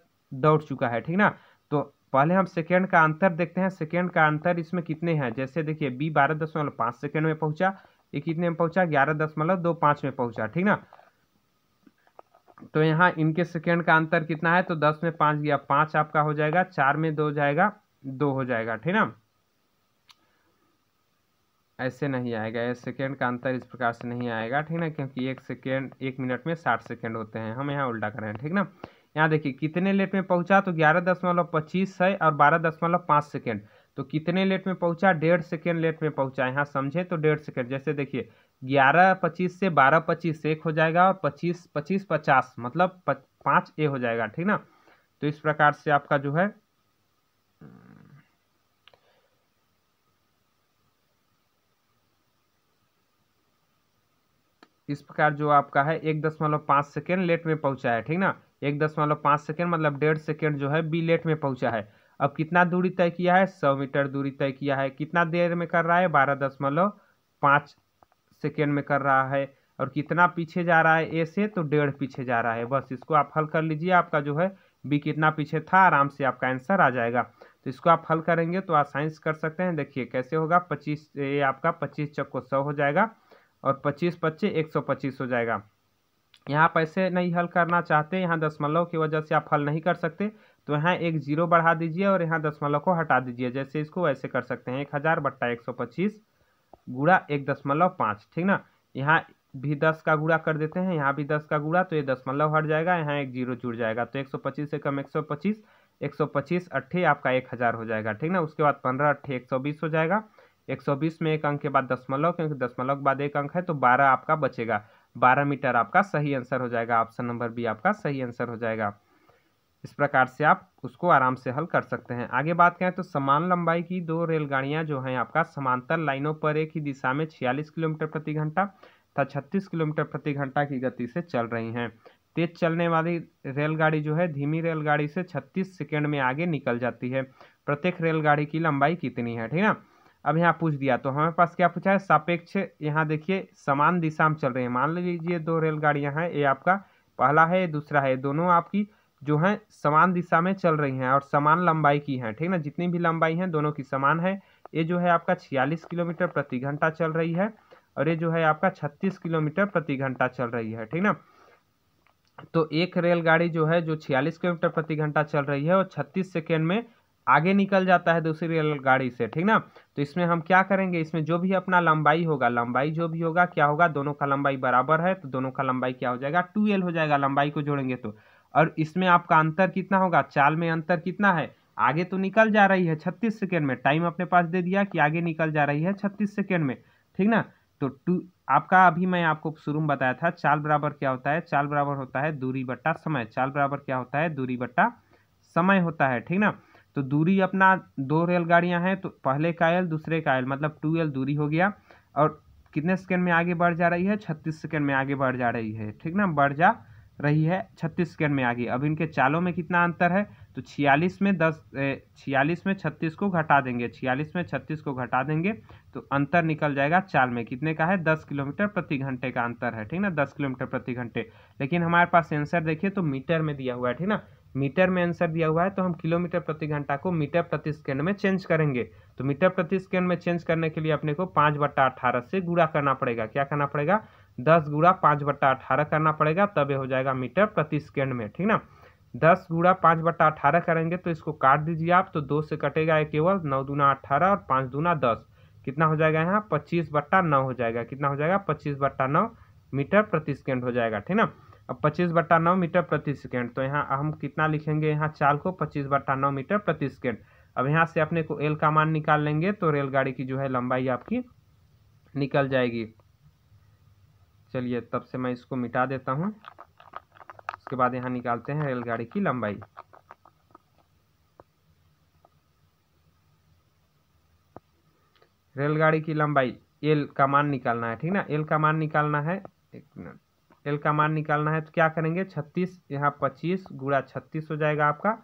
दौड़ चुका है ठीक ना तो पहले हम सेकेंड का अंतर देखते हैं सेकेंड का अंतर इसमें कितने हैं जैसे देखिए बी बारह दशमलव पाँच सेकेंड में पहुँचा ये कितने में पहुँचा ग्यारह दशमलव दो पाँच में पहुँचा ठीक ना तो यहाँ इनके सेकेंड का अंतर कितना है तो दस में पाँच गया पाँच आपका हो जाएगा चार में दो जाएगा दो हो जाएगा ठीक ना ऐसे नहीं आएगा एक सेकेंड का अंतर इस प्रकार से नहीं आएगा ठीक ना क्योंकि एक सेकेंड एक मिनट में साठ सेकेंड होते हैं हम यहाँ उल्टा कर रहे हैं ठीक ना यहाँ देखिए कितने लेट में पहुँचा तो ग्यारह दशमलव पच्चीस है और बारह दशमलव पाँच सेकेंड तो कितने लेट में पहुंचा डेढ़ सेकेंड लेट में पहुंचा यहाँ समझे तो डेढ़ सेकेंड जैसे देखिए ग्यारह पच्चीस से बारह पच्चीस एक हो जाएगा और पच्चीस पच्चीस पचास मतलब पाँच ए हो जाएगा ठीक ना तो इस प्रकार से आपका जो है इस प्रकार जो आपका है एक दशमलव पाँच सेकेंड लेट में पहुंचा है ठीक ना एक दशमलव पाँच सेकेंड मतलब डेढ़ सेकेंड जो है बी लेट में पहुंचा है अब कितना दूरी तय किया है सौ मीटर दूरी तय किया है कितना देर में कर रहा है बारह दशमलव पाँच सेकेंड में कर रहा है और कितना पीछे जा रहा है ए से तो डेढ़ पीछे जा रहा है बस इसको आप हल कर लीजिए आपका जो है बी कितना पीछे था आराम से आपका आंसर आ जाएगा तो इसको आप हल करेंगे तो आप साइंस कर सकते हैं देखिए कैसे होगा पच्चीस ये आपका पच्चीस चक्को सौ हो जाएगा और पच्चीस पच्चे एक सौ पच्चीस हो जाएगा यहाँ आप ऐसे नहीं हल करना चाहते यहाँ दशमलव की वजह से आप हल नहीं कर सकते तो यहाँ एक जीरो बढ़ा दीजिए और यहाँ दशमलव को हटा दीजिए जैसे इसको वैसे कर सकते हैं एक हज़ार बट्टा एक सौ पच्चीस गुड़ा एक दशमलव पाँच ठीक ना यहाँ भी दस का गुड़ा कर देते हैं यहाँ भी दस का गुड़ा तो ये दशमलव हट जाएगा यहाँ एक जीरो जुड़ जाएगा तो एक सौ पच्चीस से कम एक सौ पच्चीस एक सौ पच्चीस अट्ठे आपका एक हज़ार हो जाएगा ठीक ना उसके बाद पंद्रह अट्ठे एक सौ बीस हो जाएगा एक सौ बीस में एक अंक के बाद दशमलव क्योंकि दशमलव के बाद एक अंक है तो बारह आपका बचेगा बारह मीटर आपका सही आंसर हो जाएगा ऑप्शन नंबर बी आपका सही आंसर हो जाएगा इस प्रकार से आप उसको आराम से हल कर सकते हैं आगे बात करें तो समान लंबाई की दो रेलगाड़ियां जो हैं आपका समांतर लाइनों पर एक ही दिशा में छियालीस किलोमीटर प्रति घंटा तथा छत्तीस किलोमीटर प्रति घंटा की गति से चल रही हैं तेज चलने वाली रेलगाड़ी जो है धीमी रेलगाड़ी से छत्तीस सेकेंड में आगे निकल जाती है प्रत्येक रेलगाड़ी की लंबाई कितनी है ठीक ना अब यहाँ पूछ दिया तो हमारे पास क्या पूछा है सापेक्ष यहाँ देखिए समान दिशा में चल रही है मान लीजिए दो रेलगाड़ियाँ हैं ये आपका पहला है दूसरा है दोनों आपकी जो हैं समान दिशा में चल रही हैं और समान लंबाई की हैं ठीक ना जितनी भी लंबाई हैं दोनों की समान है ये जो है आपका छियालीस किलोमीटर प्रति घंटा चल रही है और ये जो है आपका छत्तीस किलोमीटर प्रति घंटा चल रही है ठीक ना तो एक रेलगाड़ी जो है जो छियालीस किलोमीटर प्रति घंटा चल रही है वो छत्तीस सेकेंड में आगे निकल जाता है दूसरी रेलगाड़ी से ठीक ना तो इसमें हम क्या करेंगे इसमें जो भी अपना लंबाई होगा लंबाई जो भी होगा क्या होगा दोनों का लंबाई बराबर है तो दोनों का लंबाई क्या हो जाएगा टू एल हो जाएगा लंबाई को जोड़ेंगे तो और इसमें आपका अंतर कितना होगा चाल में अंतर कितना है आगे तो निकल जा रही है छत्तीस सेकेंड में टाइम अपने पास दे दिया कि आगे निकल जा रही है छत्तीस सेकेंड में ठीक ना तो टू आपका अभी मैं आपको शुरू में बताया था चाल बराबर क्या होता है चाल बराबर होता है दूरी बट्टा समय चाल बराबर क्या होता है दूरी बट्टा समय होता है ठीक ना तो दूरी अपना दो रेलगाड़ियां हैं तो पहले का एल दूसरे का एल मतलब टू एल दूरी हो गया और कितने सेकेंड में आगे बढ़ जा रही है छत्तीस सेकेंड में आगे बढ़ जा रही है ठीक ना बढ़ जा रही है छत्तीसगढ़ में आ गई अब इनके चालों में कितना अंतर है तो छियालीस में दस छियालीस में छत्तीस को घटा देंगे छियालीस में छत्तीस को घटा देंगे तो अंतर निकल जाएगा चाल में कितने का है दस किलोमीटर प्रति घंटे का अंतर है ठीक ना दस किलोमीटर प्रति घंटे लेकिन हमारे पास आंसर देखिए तो मीटर में दिया हुआ है ठीक ना मीटर में आंसर दिया हुआ है तो हम किलोमीटर प्रति घंटा को मीटर प्रति सेकेंड में चेंज करेंगे तो मीटर प्रति सेकेंड में चेंज करने के लिए अपने को पाँच बट्टा अट्ठारह से गुड़ा करना पड़ेगा क्या करना पड़ेगा दस गुड़ा पाँच बट्टा अठारह करना पड़ेगा तब ये हो जाएगा मीटर प्रति सेकेंड में ठीक ना दस गुड़ा पाँच बट्टा अठारह करेंगे तो इसको काट दीजिए आप तो दो से कटेगा ये केवल नौ दूना अट्ठारह और पाँच दूना दस कितना हो जाएगा यहाँ पच्चीस बट्टा नौ हो जाएगा कितना हो जाएगा पच्चीस बट्टा नौ मीटर प्रति सेकेंड हो जाएगा ठीक ना अब पच्चीस बट्टा नौ मीटर प्रति सेकेंड तो यहाँ हम कितना लिखेंगे यहाँ चाल को पच्चीस बट्टा नौ मीटर प्रति सेकेंड अब यहाँ से अपने को एल का मान निकाल लेंगे तो रेलगाड़ी की जो है लंबाई आपकी निकल जाएगी चलिए तब से मैं इसको मिटा देता हूँ उसके बाद यहाँ निकालते हैं रेलगाड़ी की लंबाई रेलगाड़ी की लंबाई एल का मान निकालना है ठीक ना एल का मान निकालना है एक मिनट एल का मान निकालना है तो क्या करेंगे छत्तीस यहाँ पच्चीस गुड़ा छत्तीस हो जाएगा आपका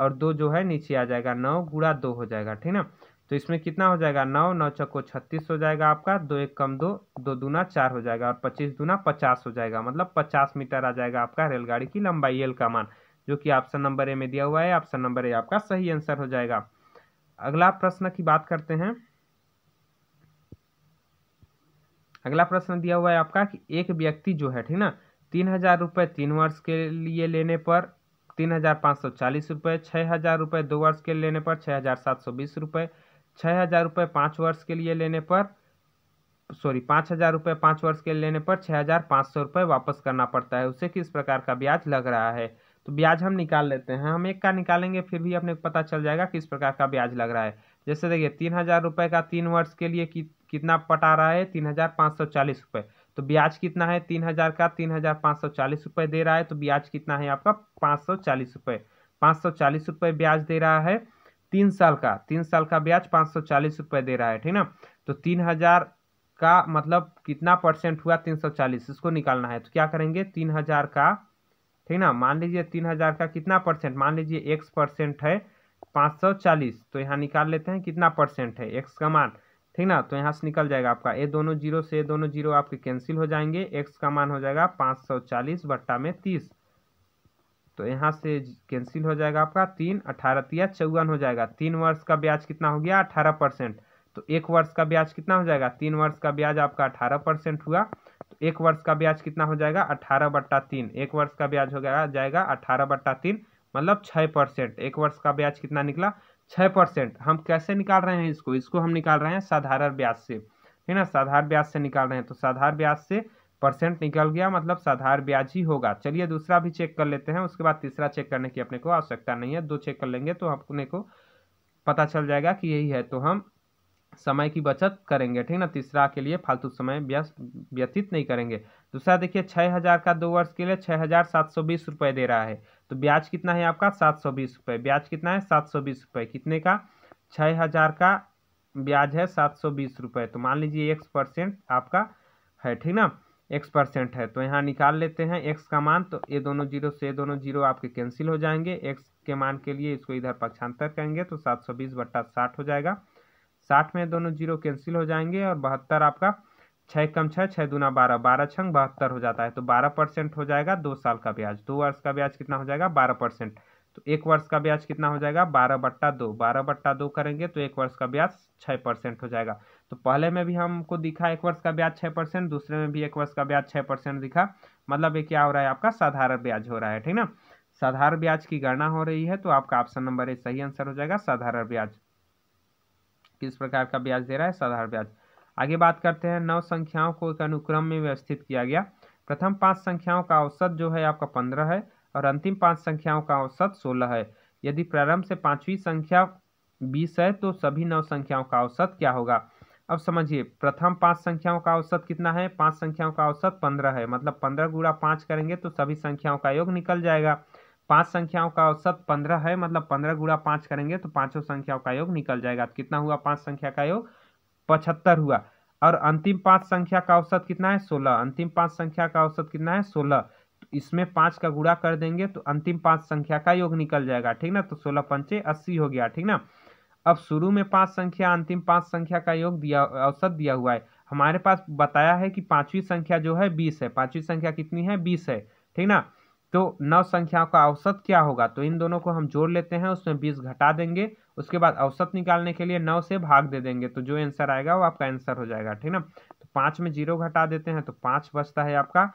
और दो जो है नीचे आ जाएगा नौ गुड़ा दो हो जाएगा ठीक ना तो इसमें कितना हो जाएगा नौ नौ चक्को छत्तीस हो जाएगा आपका दो एक कम दो दो दूना चार हो जाएगा और पच्चीस दूना पचास हो जाएगा मतलब पचास मीटर आ जाएगा आपका रेलगाड़ी की लंबाई एल का मान जो कि ऑप्शन नंबर ए में दिया हुआ है ऑप्शन नंबर ए आपका सही आंसर हो जाएगा अगला प्रश्न की बात करते हैं अगला प्रश्न दिया हुआ है आपका कि एक व्यक्ति जो है ठीक ना तीन हजार रुपये तीन वर्ष के लिए लेने पर तीन हजार पाँच सौ चालीस रुपये छः हजार रुपये दो वर्ष के लेने पर छः हजार सात सौ बीस रुपये छः हज़ार रुपये पाँच वर्ष के लिए लेने पर सॉरी पाँच हज़ार रुपये पाँच वर्ष के लेने पर छः हज़ार पाँच सौ रुपये वापस करना पड़ता है उसे किस प्रकार का ब्याज लग रहा है तो ब्याज हम निकाल लेते हैं हम एक का निकालेंगे फिर भी अपने पता चल जाएगा किस प्रकार का ब्याज लग रहा है जैसे देखिए तीन हज़ार रुपये का तीन वर्ष के लिए कि, कितना पटा रहा है तीन हज़ार पाँच सौ चालीस रुपये तो ब्याज कितना है तीन हज़ार का तीन हज़ार पाँच सौ चालीस रुपये दे रहा है तो ब्याज कितना है आपका पाँच सौ चालीस रुपये पाँच सौ चालीस रुपये ब्याज दे रहा है तीन साल का तीन साल का ब्याज पाँच सौ चालीस रुपये दे रहा है ठीक ना तो तीन हज़ार का मतलब कितना परसेंट हुआ तीन सौ चालीस इसको निकालना है तो क्या करेंगे तीन हज़ार का ठीक ना मान लीजिए तीन हज़ार का कितना परसेंट मान लीजिए एक्स परसेंट है पाँच सौ चालीस तो यहाँ निकाल लेते हैं कितना परसेंट है एक्स का मान ठीक ना तो यहाँ से निकल जाएगा आपका ये दोनों जीरो से ये दोनों जीरो आपके कैंसिल हो जाएंगे एक्स का मान हो जाएगा पाँच सौ चालीस बट्टा में तीस तो यहाँ से कैंसिल हो जाएगा आपका तीन अठारह तिया चौवन हो जाएगा तीन वर्ष का ब्याज कितना हो गया अठारह परसेंट तो एक वर्ष का ब्याज कितना हो जाएगा तीन वर्ष का ब्याज आपका अठारह परसेंट हुआ तो एक वर्ष का ब्याज कितना हो जाएगा अठारह बट्टा तीन एक वर्ष का ब्याज हो गया जाएगा अठारह बट्टा तीन मतलब छः परसेंट एक वर्ष का ब्याज कितना निकला छः परसेंट हम कैसे निकाल रहे हैं इसको इसको हम निकाल रहे हैं साधारण ब्याज से ठीक ना साधारण ब्याज से निकाल रहे हैं तो साधारण ब्याज से परसेंट निकल गया मतलब साधारण ब्याज ही होगा चलिए दूसरा भी चेक कर लेते हैं उसके बाद तीसरा चेक करने की अपने को आवश्यकता नहीं है दो चेक कर लेंगे तो अपने को पता चल जाएगा कि यही है तो हम समय की बचत करेंगे ठीक ना तीसरा के लिए फालतू समय व्यतीत नहीं करेंगे दूसरा देखिए छः हज़ार का दो वर्ष के लिए छः हज़ार सात सौ बीस रुपये दे रहा है तो ब्याज कितना है आपका सात सौ बीस रुपये ब्याज कितना है सात सौ बीस रुपये कितने का छः हज़ार का ब्याज है सात सौ बीस रुपये तो मान लीजिए एक परसेंट आपका है ठीक ना एक्स परसेंट है तो यहाँ निकाल लेते हैं एक्स का मान तो ये दोनों जीरो से ये दोनों जीरो आपके कैंसिल हो जाएंगे एक्स के मान के लिए इसको इधर पक्षांतर करेंगे तो सात सौ बीस बट्टा साठ हो जाएगा साठ में दोनों जीरो कैंसिल हो जाएंगे और बहत्तर आपका छः कम छः छः दूना बारह बारह छंग बहत्तर हो जाता है तो बारह परसेंट हो जाएगा दो साल का ब्याज दो वर्ष का ब्याज कितना हो जाएगा बारह परसेंट तो एक वर्ष का ब्याज कितना हो जाएगा बारह बट्टा दो बारह बट्टा दो करेंगे तो एक वर्ष का ब्याज छः परसेंट हो जाएगा तो पहले में भी हमको दिखा एक वर्ष का ब्याज छः परसेंट दूसरे में भी एक वर्ष का ब्याज छः परसेंट दिखा मतलब ये क्या हो रहा है आपका साधारण ब्याज हो रहा है ठीक ना साधारण ब्याज की गणना हो रही है तो आपका ऑप्शन नंबर ए सही आंसर हो जाएगा साधारण ब्याज किस प्रकार का ब्याज दे रहा है साधारण ब्याज आगे बात करते हैं नौ संख्याओं को एक अनुक्रम में व्यवस्थित किया गया प्रथम पांच संख्याओं का औसत जो है आपका पंद्रह है और अंतिम पांच संख्याओं का औसत सोलह है यदि प्रारंभ से पांचवी संख्या बीस है तो सभी नौ संख्याओं का औसत क्या होगा अब समझिए प्रथम पांच संख्याओं का औसत कितना है पांच संख्याओं का औसत पंद्रह है मतलब पंद्रह गुड़ा पाँच करेंगे तो सभी संख्याओं का योग निकल जाएगा पांच संख्याओं का औसत पंद्रह है मतलब पंद्रह गुड़ा पाँच करेंगे तो पांचों संख्याओं का योग निकल जाएगा कितना हुआ पांच संख्या का योग पचहत्तर हुआ और अंतिम पांच संख्या का औसत कितना है सोलह अंतिम पांच संख्या का औसत कितना है सोलह तो इसमें पाँच का गुड़ा कर देंगे तो अंतिम पाँच संख्या का योग निकल जाएगा ठीक ना तो सोलह पंचे अस्सी हो गया ठीक ना अब शुरू में पांच संख्या अंतिम पांच संख्या का योग दिया औसत दिया हुआ है हमारे पास बताया है कि पांचवी संख्या जो है बीस है पांचवी संख्या कितनी है बीस है ठीक ना तो नौ संख्याओं का औसत क्या होगा तो इन दोनों को हम जोड़ लेते हैं उसमें बीस घटा देंगे उसके बाद औसत निकालने के लिए नौ से भाग दे देंगे तो जो आंसर आएगा वो आपका आंसर हो जाएगा ठीक ना तो पाँच में जीरो घटा देते हैं तो पाँच बचता है आपका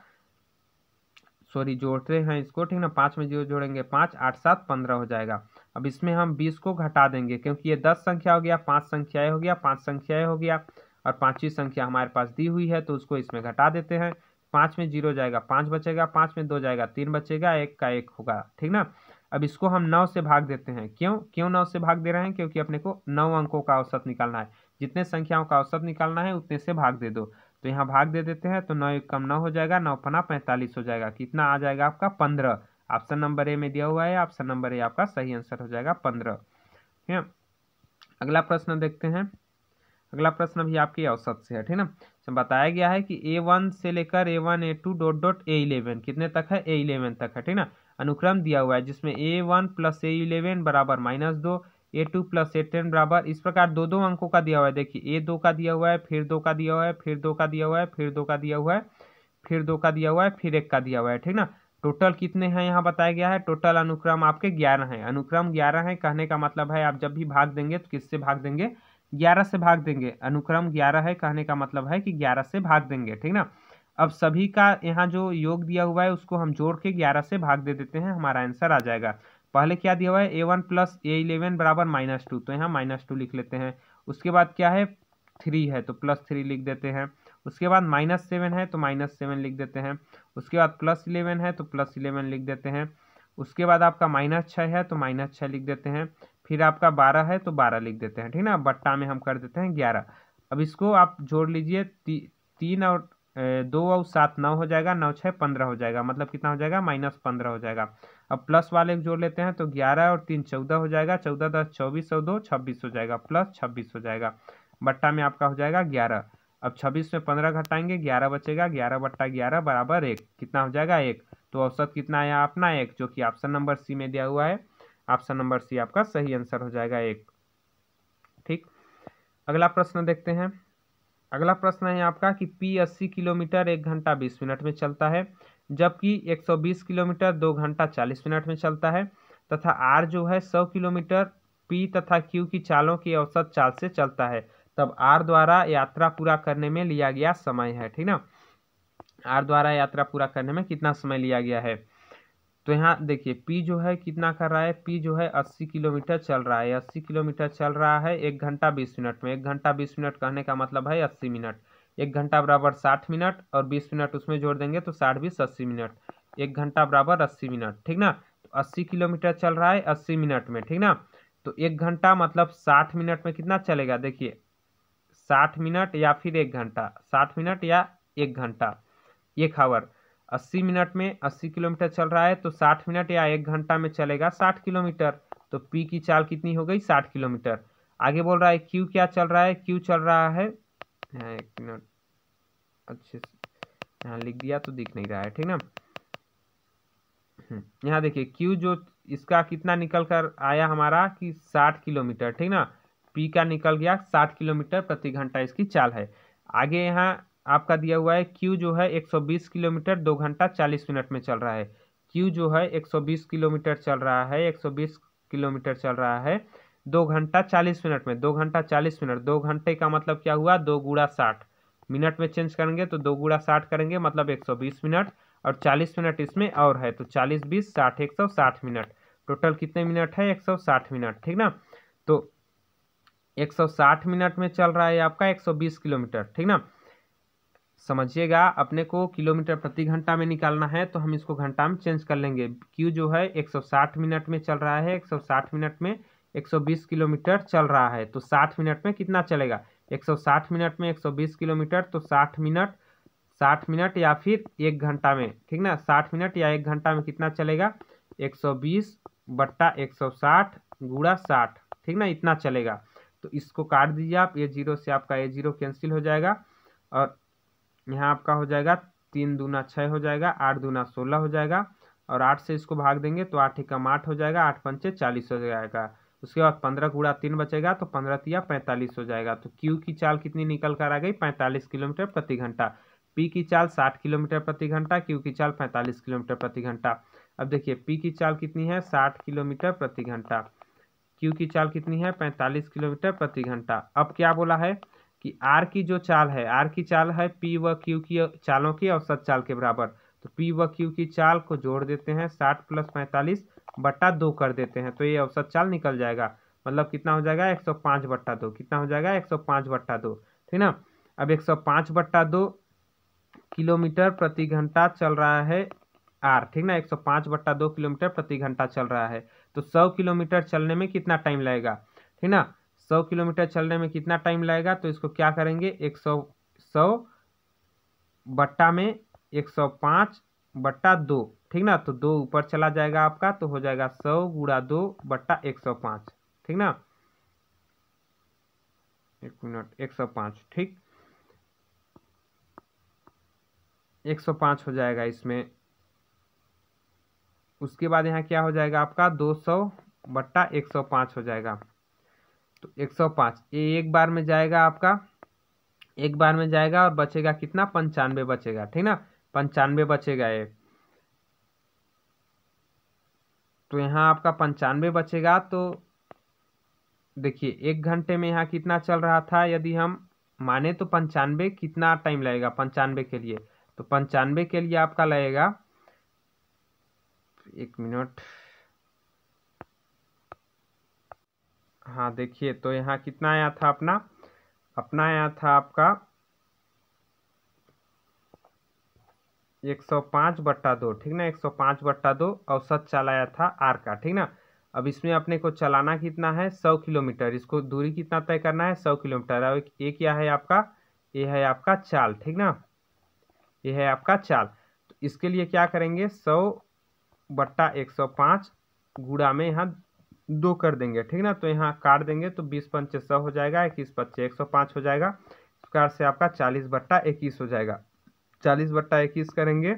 सॉरी जोड़ते हैं इसको ठीक ना पाँच में जीरो जोड़ेंगे पाँच आठ सात पंद्रह हो जाएगा अब इसमें हम बीस को घटा देंगे क्योंकि ये दस संख्या हो गया पाँच संख्याएँ हो गया पाँच संख्याएँ हो गया और पाँचवीं संख्या हमारे पास दी हुई है तो उसको इसमें घटा देते हैं पाँच में जीरो जाएगा पाँच बचेगा पाँच में दो जाएगा तीन बचेगा एक का एक होगा ठीक ना अब इसको हम नौ से भाग देते हैं क्यों क्यों नौ से भाग दे रहे हैं क्योंकि अपने को नौ अंकों का औसत निकालना है जितने संख्याओं का औसत निकालना है उतने से भाग दे दो तो यहाँ भाग दे देते हैं तो नौ एक कम नौ हो जाएगा नौ पना पैंतालीस हो जाएगा कितना आ जाएगा आपका पंद्रह ऑप्शन नंबर ए में दिया हुआ है ऑप्शन नंबर ए आपका सही आंसर हो जाएगा पंद्रह ठीक है अगला प्रश्न देखते हैं अगला प्रश्न भी आपकी औसत से है ठीक ना तो बताया गया है कि ए वन से लेकर A one A two dot dot A eleven कितने तक है ए इलेवन तक है ठीक ना अनुक्रम दिया हुआ है जिसमें A one plus A eleven बराबर माइनस दो A two plus A ten बराबर इस प्रकार दो दो अंकों का दिया हुआ है देखिए ए दो का दिया हुआ है फिर दो का दिया हुआ है फिर दो का दिया हुआ है फिर दो का दिया हुआ है फिर दो का दिया हुआ है फिर एक का दिया हुआ है ठीक ना टोटल कितने हैं यहाँ बताया गया है टोटल अनुक्रम आपके ग्यारह हैं अनुक्रम ग्यारह हैं कहने का मतलब है आप जब भी भाग देंगे तो किससे भाग देंगे ग्यारह से भाग देंगे अनुक्रम ग्यारह है कहने का मतलब है कि ग्यारह से भाग देंगे ठीक ना अब सभी का यहाँ जो योग दिया हुआ है उसको हम जोड़ के ग्यारह से भाग दे देते हैं हमारा आंसर आ जाएगा पहले क्या दिया हुआ है A one plus A eleven बराबर माइनस टू तो यहाँ माइनस टू लिख लेते हैं उसके बाद क्या है थ्री है तो प्लस थ्री लिख देते हैं उसके बाद माइनस सेवन है तो माइनस सेवन लिख देते हैं उसके बाद प्लस इलेवन है तो प्लस इलेवन लिख देते हैं उसके बाद आपका माइनस छः है तो माइनस छः लिख देते हैं फिर आपका बारह है तो बारह लिख देते हैं ठीक ना बट्टा में हम कर देते हैं ग्यारह अब इसको आप जोड़ लीजिए ती, तीन और ए, दो और सात नौ हो जाएगा नौ छः पंद्रह हो जाएगा मतलब कितना हो जाएगा माइनस पंद्रह हो जाएगा अब प्लस वाले को जोड़ लेते हैं तो ग्यारह और तीन चौदह हो जाएगा चौदह दस चौबीस और दो छब्बीस हो जाएगा प्लस छब्बीस हो जाएगा बट्टा में आपका हो जाएगा ग्यारह अब छब्बीस में पंद्रह घटाएंगे ग्यारह बचेगा ग्यारह बट्टा ग्यारह बराबर एक कितना हो जाएगा एक तो औसत कितना आया अपना एक जो कि ऑप्शन नंबर सी में दिया हुआ है ऑप्शन नंबर सी आपका सही आंसर हो जाएगा एक ठीक अगला प्रश्न देखते हैं अगला प्रश्न है आपका कि पी अस्सी किलोमीटर एक घंटा बीस मिनट में चलता है जबकि 120 किलोमीटर दो घंटा 40 मिनट में चलता है तथा आर जो है 100 किलोमीटर पी तथा क्यू की चालों की औसत चाल से चलता है तब आर द्वारा यात्रा पूरा करने में लिया गया समय है ठीक ना आर द्वारा यात्रा पूरा करने में कितना समय लिया गया है तो यहाँ देखिए पी जो है कितना कर रहा है पी जो है अस्सी किलोमीटर चल रहा है अस्सी किलोमीटर चल रहा है एक घंटा बीस मिनट में एक घंटा बीस मिनट कहने का मतलब है अस्सी मिनट एक घंटा बराबर साठ मिनट और बीस मिनट उसमें जोड़ देंगे तो साठ बीस अस्सी मिनट एक घंटा बराबर अस्सी मिनट ठीक ना तो अस्सी किलोमीटर चल रहा है अस्सी मिनट में ठीक ना तो एक घंटा मतलब साठ मिनट में कितना चलेगा देखिए साठ मिनट या फिर एक घंटा साठ मिनट या एक घंटा एक आवर अस्सी मिनट में अस्सी किलोमीटर चल रहा है तो साठ मिनट या एक घंटा में चलेगा साठ किलोमीटर तो पी की चाल कितनी हो गई साठ किलोमीटर आगे बोल रहा है क्यू क्या चल रहा है क्यू चल रहा है हैं एक मिनट अच्छे से यहाँ लिख दिया तो दिख नहीं रहा है ठीक ना हम्म, यहाँ देखिए क्यू जो इसका कितना निकल कर आया हमारा कि साठ किलोमीटर ठीक ना पी का निकल गया साठ किलोमीटर प्रति घंटा इसकी चाल है आगे यहाँ आपका दिया हुआ है क्यू जो है 120 किलोमीटर दो घंटा 40 मिनट में चल रहा है क्यू जो है 120 किलोमीटर चल रहा है 120 किलोमीटर चल रहा है दो घंटा चालीस मिनट में दो घंटा चालीस मिनट दो घंटे का मतलब क्या हुआ दो गुड़ा साठ मिनट में चेंज करेंगे तो दो गुड़ा साठ करेंगे मतलब एक सौ बीस मिनट और चालीस मिनट इसमें और है तो चालीस बीस साठ एक सौ साठ मिनट टोटल कितने मिनट है एक सौ साठ मिनट ठीक ना तो एक सौ साठ मिनट में चल रहा है आपका एक सौ बीस किलोमीटर ठीक ना समझिएगा अपने को किलोमीटर प्रति घंटा में निकालना है तो हम इसको घंटा में चेंज कर लेंगे क्यू जो है एक सौ साठ मिनट में चल रहा है एक सौ साठ मिनट में 120 किलोमीटर चल रहा है तो 60 मिनट में कितना चलेगा 160 मिनट में 120 किलोमीटर तो 60 मिनट 60 मिनट या फिर एक घंटा में ठीक ना 60 मिनट या एक घंटा में कितना चलेगा 120 बट्टा एक गुड़ा साठ ठीक ना इतना चलेगा तो इसको काट दीजिए आप ए जीरो से आपका ए जीरो कैंसिल हो जाएगा और यहाँ आपका हो जाएगा तीन दूना छः हो जाएगा आठ दूना सोलह हो जाएगा और आठ से इसको भाग देंगे तो आठ कम आठ हो जाएगा आठ पंचे चालीस हो जाएगा उसके बाद पंद्रह कूड़ा तीन बचेगा तो पंद्रह तिया पैंतालीस हो जाएगा तो क्यू की चाल कितनी निकल कर आ गई पैंतालीस किलोमीटर प्रति घंटा पी की चाल साठ किलोमीटर प्रति घंटा क्यू की चाल पैंतालीस किलोमीटर प्रति घंटा अब देखिए पी की चाल कितनी है साठ किलोमीटर प्रति घंटा क्यू की चाल कितनी है पैंतालीस किलोमीटर प्रति घंटा अब क्या बोला है कि आर की जो चाल है आर की चाल है पी व क्यू की चालों की औसत चाल के बराबर तो पी व क्यू की चाल को जोड़ देते हैं साठ प्लस पैंतालीस बट्टा दो कर देते हैं तो ये औसत चाल निकल जाएगा मतलब कितना हो जाएगा एक सौ पाँच बट्टा दो कितना हो जाएगा एक सौ पाँच बट्टा दो ठीक ना अब एक सौ पाँच बट्टा दो किलोमीटर प्रति घंटा चल रहा है आर ठीक ना एक सौ पाँच बट्टा दो किलोमीटर प्रति घंटा चल रहा है तो सौ किलोमीटर चलने में कितना टाइम लगेगा ठीक ना सौ किलोमीटर चलने में कितना टाइम लगेगा तो इसको क्या करेंगे एक सौ सौ बट्टा में एक सौ पाँच बट्टा दो ठीक ना तो दो ऊपर चला जाएगा आपका तो हो जाएगा सौ गुड़ा दो बट्टा एक सौ पाँच ठीक ना एक मिनट एक सौ पाँच ठीक एक सौ पाँच हो जाएगा इसमें उसके बाद यहाँ क्या हो जाएगा आपका दो सौ बट्टा एक सौ पाँच हो जाएगा तो एक सौ पाँच ये एक बार में जाएगा आपका एक बार में जाएगा और बचेगा कितना पंचानवे बचेगा ठीक ना पंचानवे बचेगा ये तो यहाँ आपका पंचानवे बचेगा तो देखिए एक घंटे में यहाँ कितना चल रहा था यदि हम माने तो पंचानवे कितना टाइम लगेगा पंचानवे के लिए तो पंचानवे के लिए आपका लगेगा एक मिनट हाँ देखिए तो यहाँ कितना आया था अपना अपना आया था आपका एक सौ पाँच बट्टा दो ठीक ना एक सौ पाँच बट्टा दो औसत चलाया था आर का ठीक ना अब इसमें अपने को चलाना कितना है सौ किलोमीटर इसको दूरी कितना तय करना है सौ किलोमीटर अब ये क्या है आपका ये है आपका चाल ठीक ना ये है आपका चाल तो इसके लिए क्या करेंगे सौ बट्टा एक सौ पाँच गुड़ा में यहाँ दो कर देंगे ठीक ना तो यहाँ काट देंगे तो बीस पंचे सौ हो जाएगा इक्कीस पच्चे एक सौ पाँच हो जाएगा इस प्रकार से आपका चालीस बट्टा इक्कीस हो जाएगा चालीस बट्टा इक्कीस करेंगे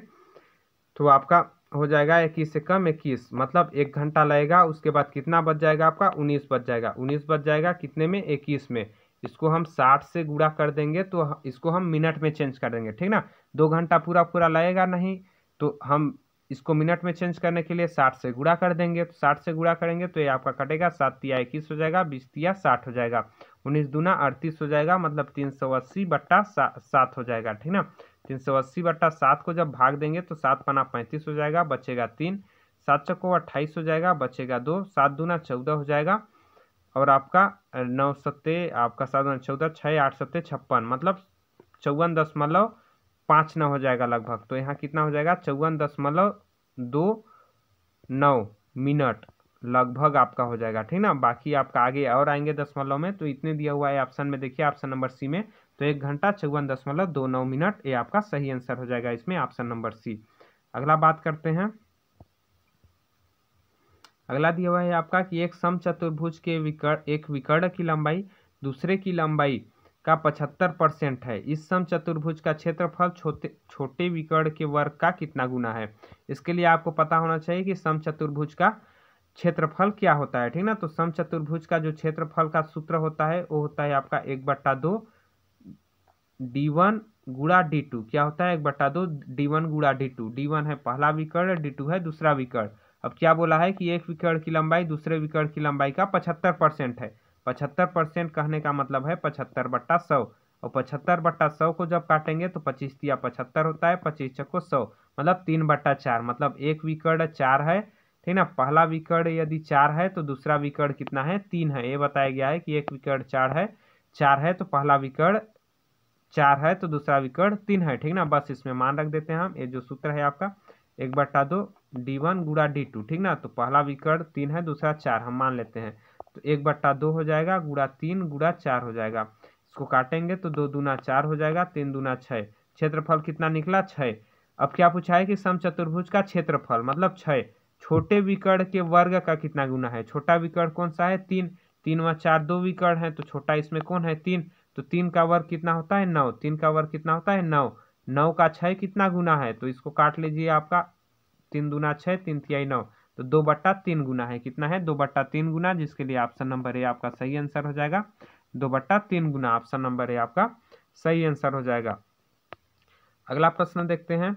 तो आपका हो जाएगा इक्कीस से कम इक्कीस मतलब एक घंटा लगेगा उसके बाद कितना बच जाएगा आपका उन्नीस बच जाएगा उन्नीस बच जाएगा कितने में इक्कीस में इसको हम साठ से गुड़ा कर देंगे तो इसको हम मिनट में चेंज कर देंगे ठीक ना दो घंटा पूरा पूरा लगेगा नहीं तो हम इसको मिनट में चेंज करने के लिए साठ से गुड़ा कर देंगे तो साठ से गुड़ा करेंगे तो ये आपका कटेगा सात तिया इक्कीस हो जाएगा बीस तिया साठ हो जाएगा उन्नीस दूना अड़तीस हो जाएगा मतलब तीन सौ अस्सी बट्टा सात हो जाएगा ठीक ना तीन सौ अस्सी बट्टा सात को जब भाग देंगे तो सात पना पैंतीस हो जाएगा बचेगा तीन सात चक्को अट्ठाईस हो जाएगा बचेगा दो सात दूना चौदह हो जाएगा और आपका नौ सत्ते आपका सात दूना चौदह छः आठ सत्ते छप्पन मतलब चौवन दशमलव पाँच नौ हो जाएगा लगभग तो यहाँ कितना हो जाएगा चौवन दशमलव दो नौ मिनट लगभग आपका हो जाएगा ठीक ना बाकी आपका आगे और आएंगे दशमलव में तो इतने दिया हुआ है ऑप्शन में देखिए ऑप्शन नंबर सी में तो एक घंटा चौवन दशमलव दो नौ मिनट ये आपका सही आंसर हो जाएगा इसमें ऑप्शन नंबर सी अगला बात करते हैं अगला दिया हुआ है आपका कि एक सम चतुर्भुज के विकर्ण एक विकर्ण की लंबाई दूसरे की लंबाई का पचहत्तर परसेंट है इस सम चतुर्भुज का क्षेत्रफल छोटे छोटे विकर्ण के वर्ग का कितना गुना है इसके लिए आपको पता होना चाहिए कि सम चतुर्भुज का क्षेत्रफल क्या होता है ठीक ना तो सम चतुर्भुज का जो क्षेत्रफल का सूत्र होता है वो होता है आपका एक बट्टा दो डी वन गुड़ा डी टू क्या होता है एक बटा दो डी वन गुड़ा डी टू डी वन है पहला विकर्ण डी टू है दूसरा विकर्ण अब क्या बोला है कि एक विकर्ण की लंबाई दूसरे विकर्ण की लंबाई का पचहत्तर परसेंट है पचहत्तर परसेंट कहने का मतलब है पचहत्तर बट्टा सौ और पचहत्तर बट्टा सौ को जब काटेंगे तो पच्चीस तिया पचहत्तर होता है पच्चीस चक्को सौ मतलब तीन बट्टा चार मतलब एक विकर्ण चार है ठीक ना पहला विकर्ण यदि चार है तो दूसरा विकर्ण कितना है तीन है ये बताया गया है कि एक विकर्ण चार है चार है तो पहला विकर्ण चार है तो दूसरा विकर्ण तीन है ठीक ना बस इसमें मान रख देते हैं हम ये जो सूत्र है आपका एक बट्टा दो डी वन गुड़ा डी टू ठीक ना तो पहला विकर्ण तीन है दूसरा चार हम मान लेते हैं तो एक बट्टा दो हो जाएगा गुड़ा तीन गुड़ा चार हो जाएगा इसको काटेंगे तो दो दूना चार हो जाएगा तीन दूना छः क्षेत्रफल कितना निकला छः अब क्या पूछा है कि सम चतुर्भुज का क्षेत्रफल मतलब छः छोटे विकर्ण के वर्ग का कितना गुना है छोटा विकर्ण कौन सा है तीन तीन व चार दो विकर्ण है तो छोटा इसमें कौन है तीन तो तीन का वर्ग कितना होता है नौ तीन का वर्ग कितना होता है नौ नौ का छः कितना गुना है तो इसको काट लीजिए आपका तीन गुना छः तीन थी नौ तो दो बट्टा तीन गुना है कितना है दो बट्टा तीन गुना जिसके लिए ऑप्शन नंबर ए आपका सही आंसर हो जाएगा दो बट्टा तीन गुना ऑप्शन नंबर ए आपका सही आंसर हो जाएगा अगला प्रश्न देखते हैं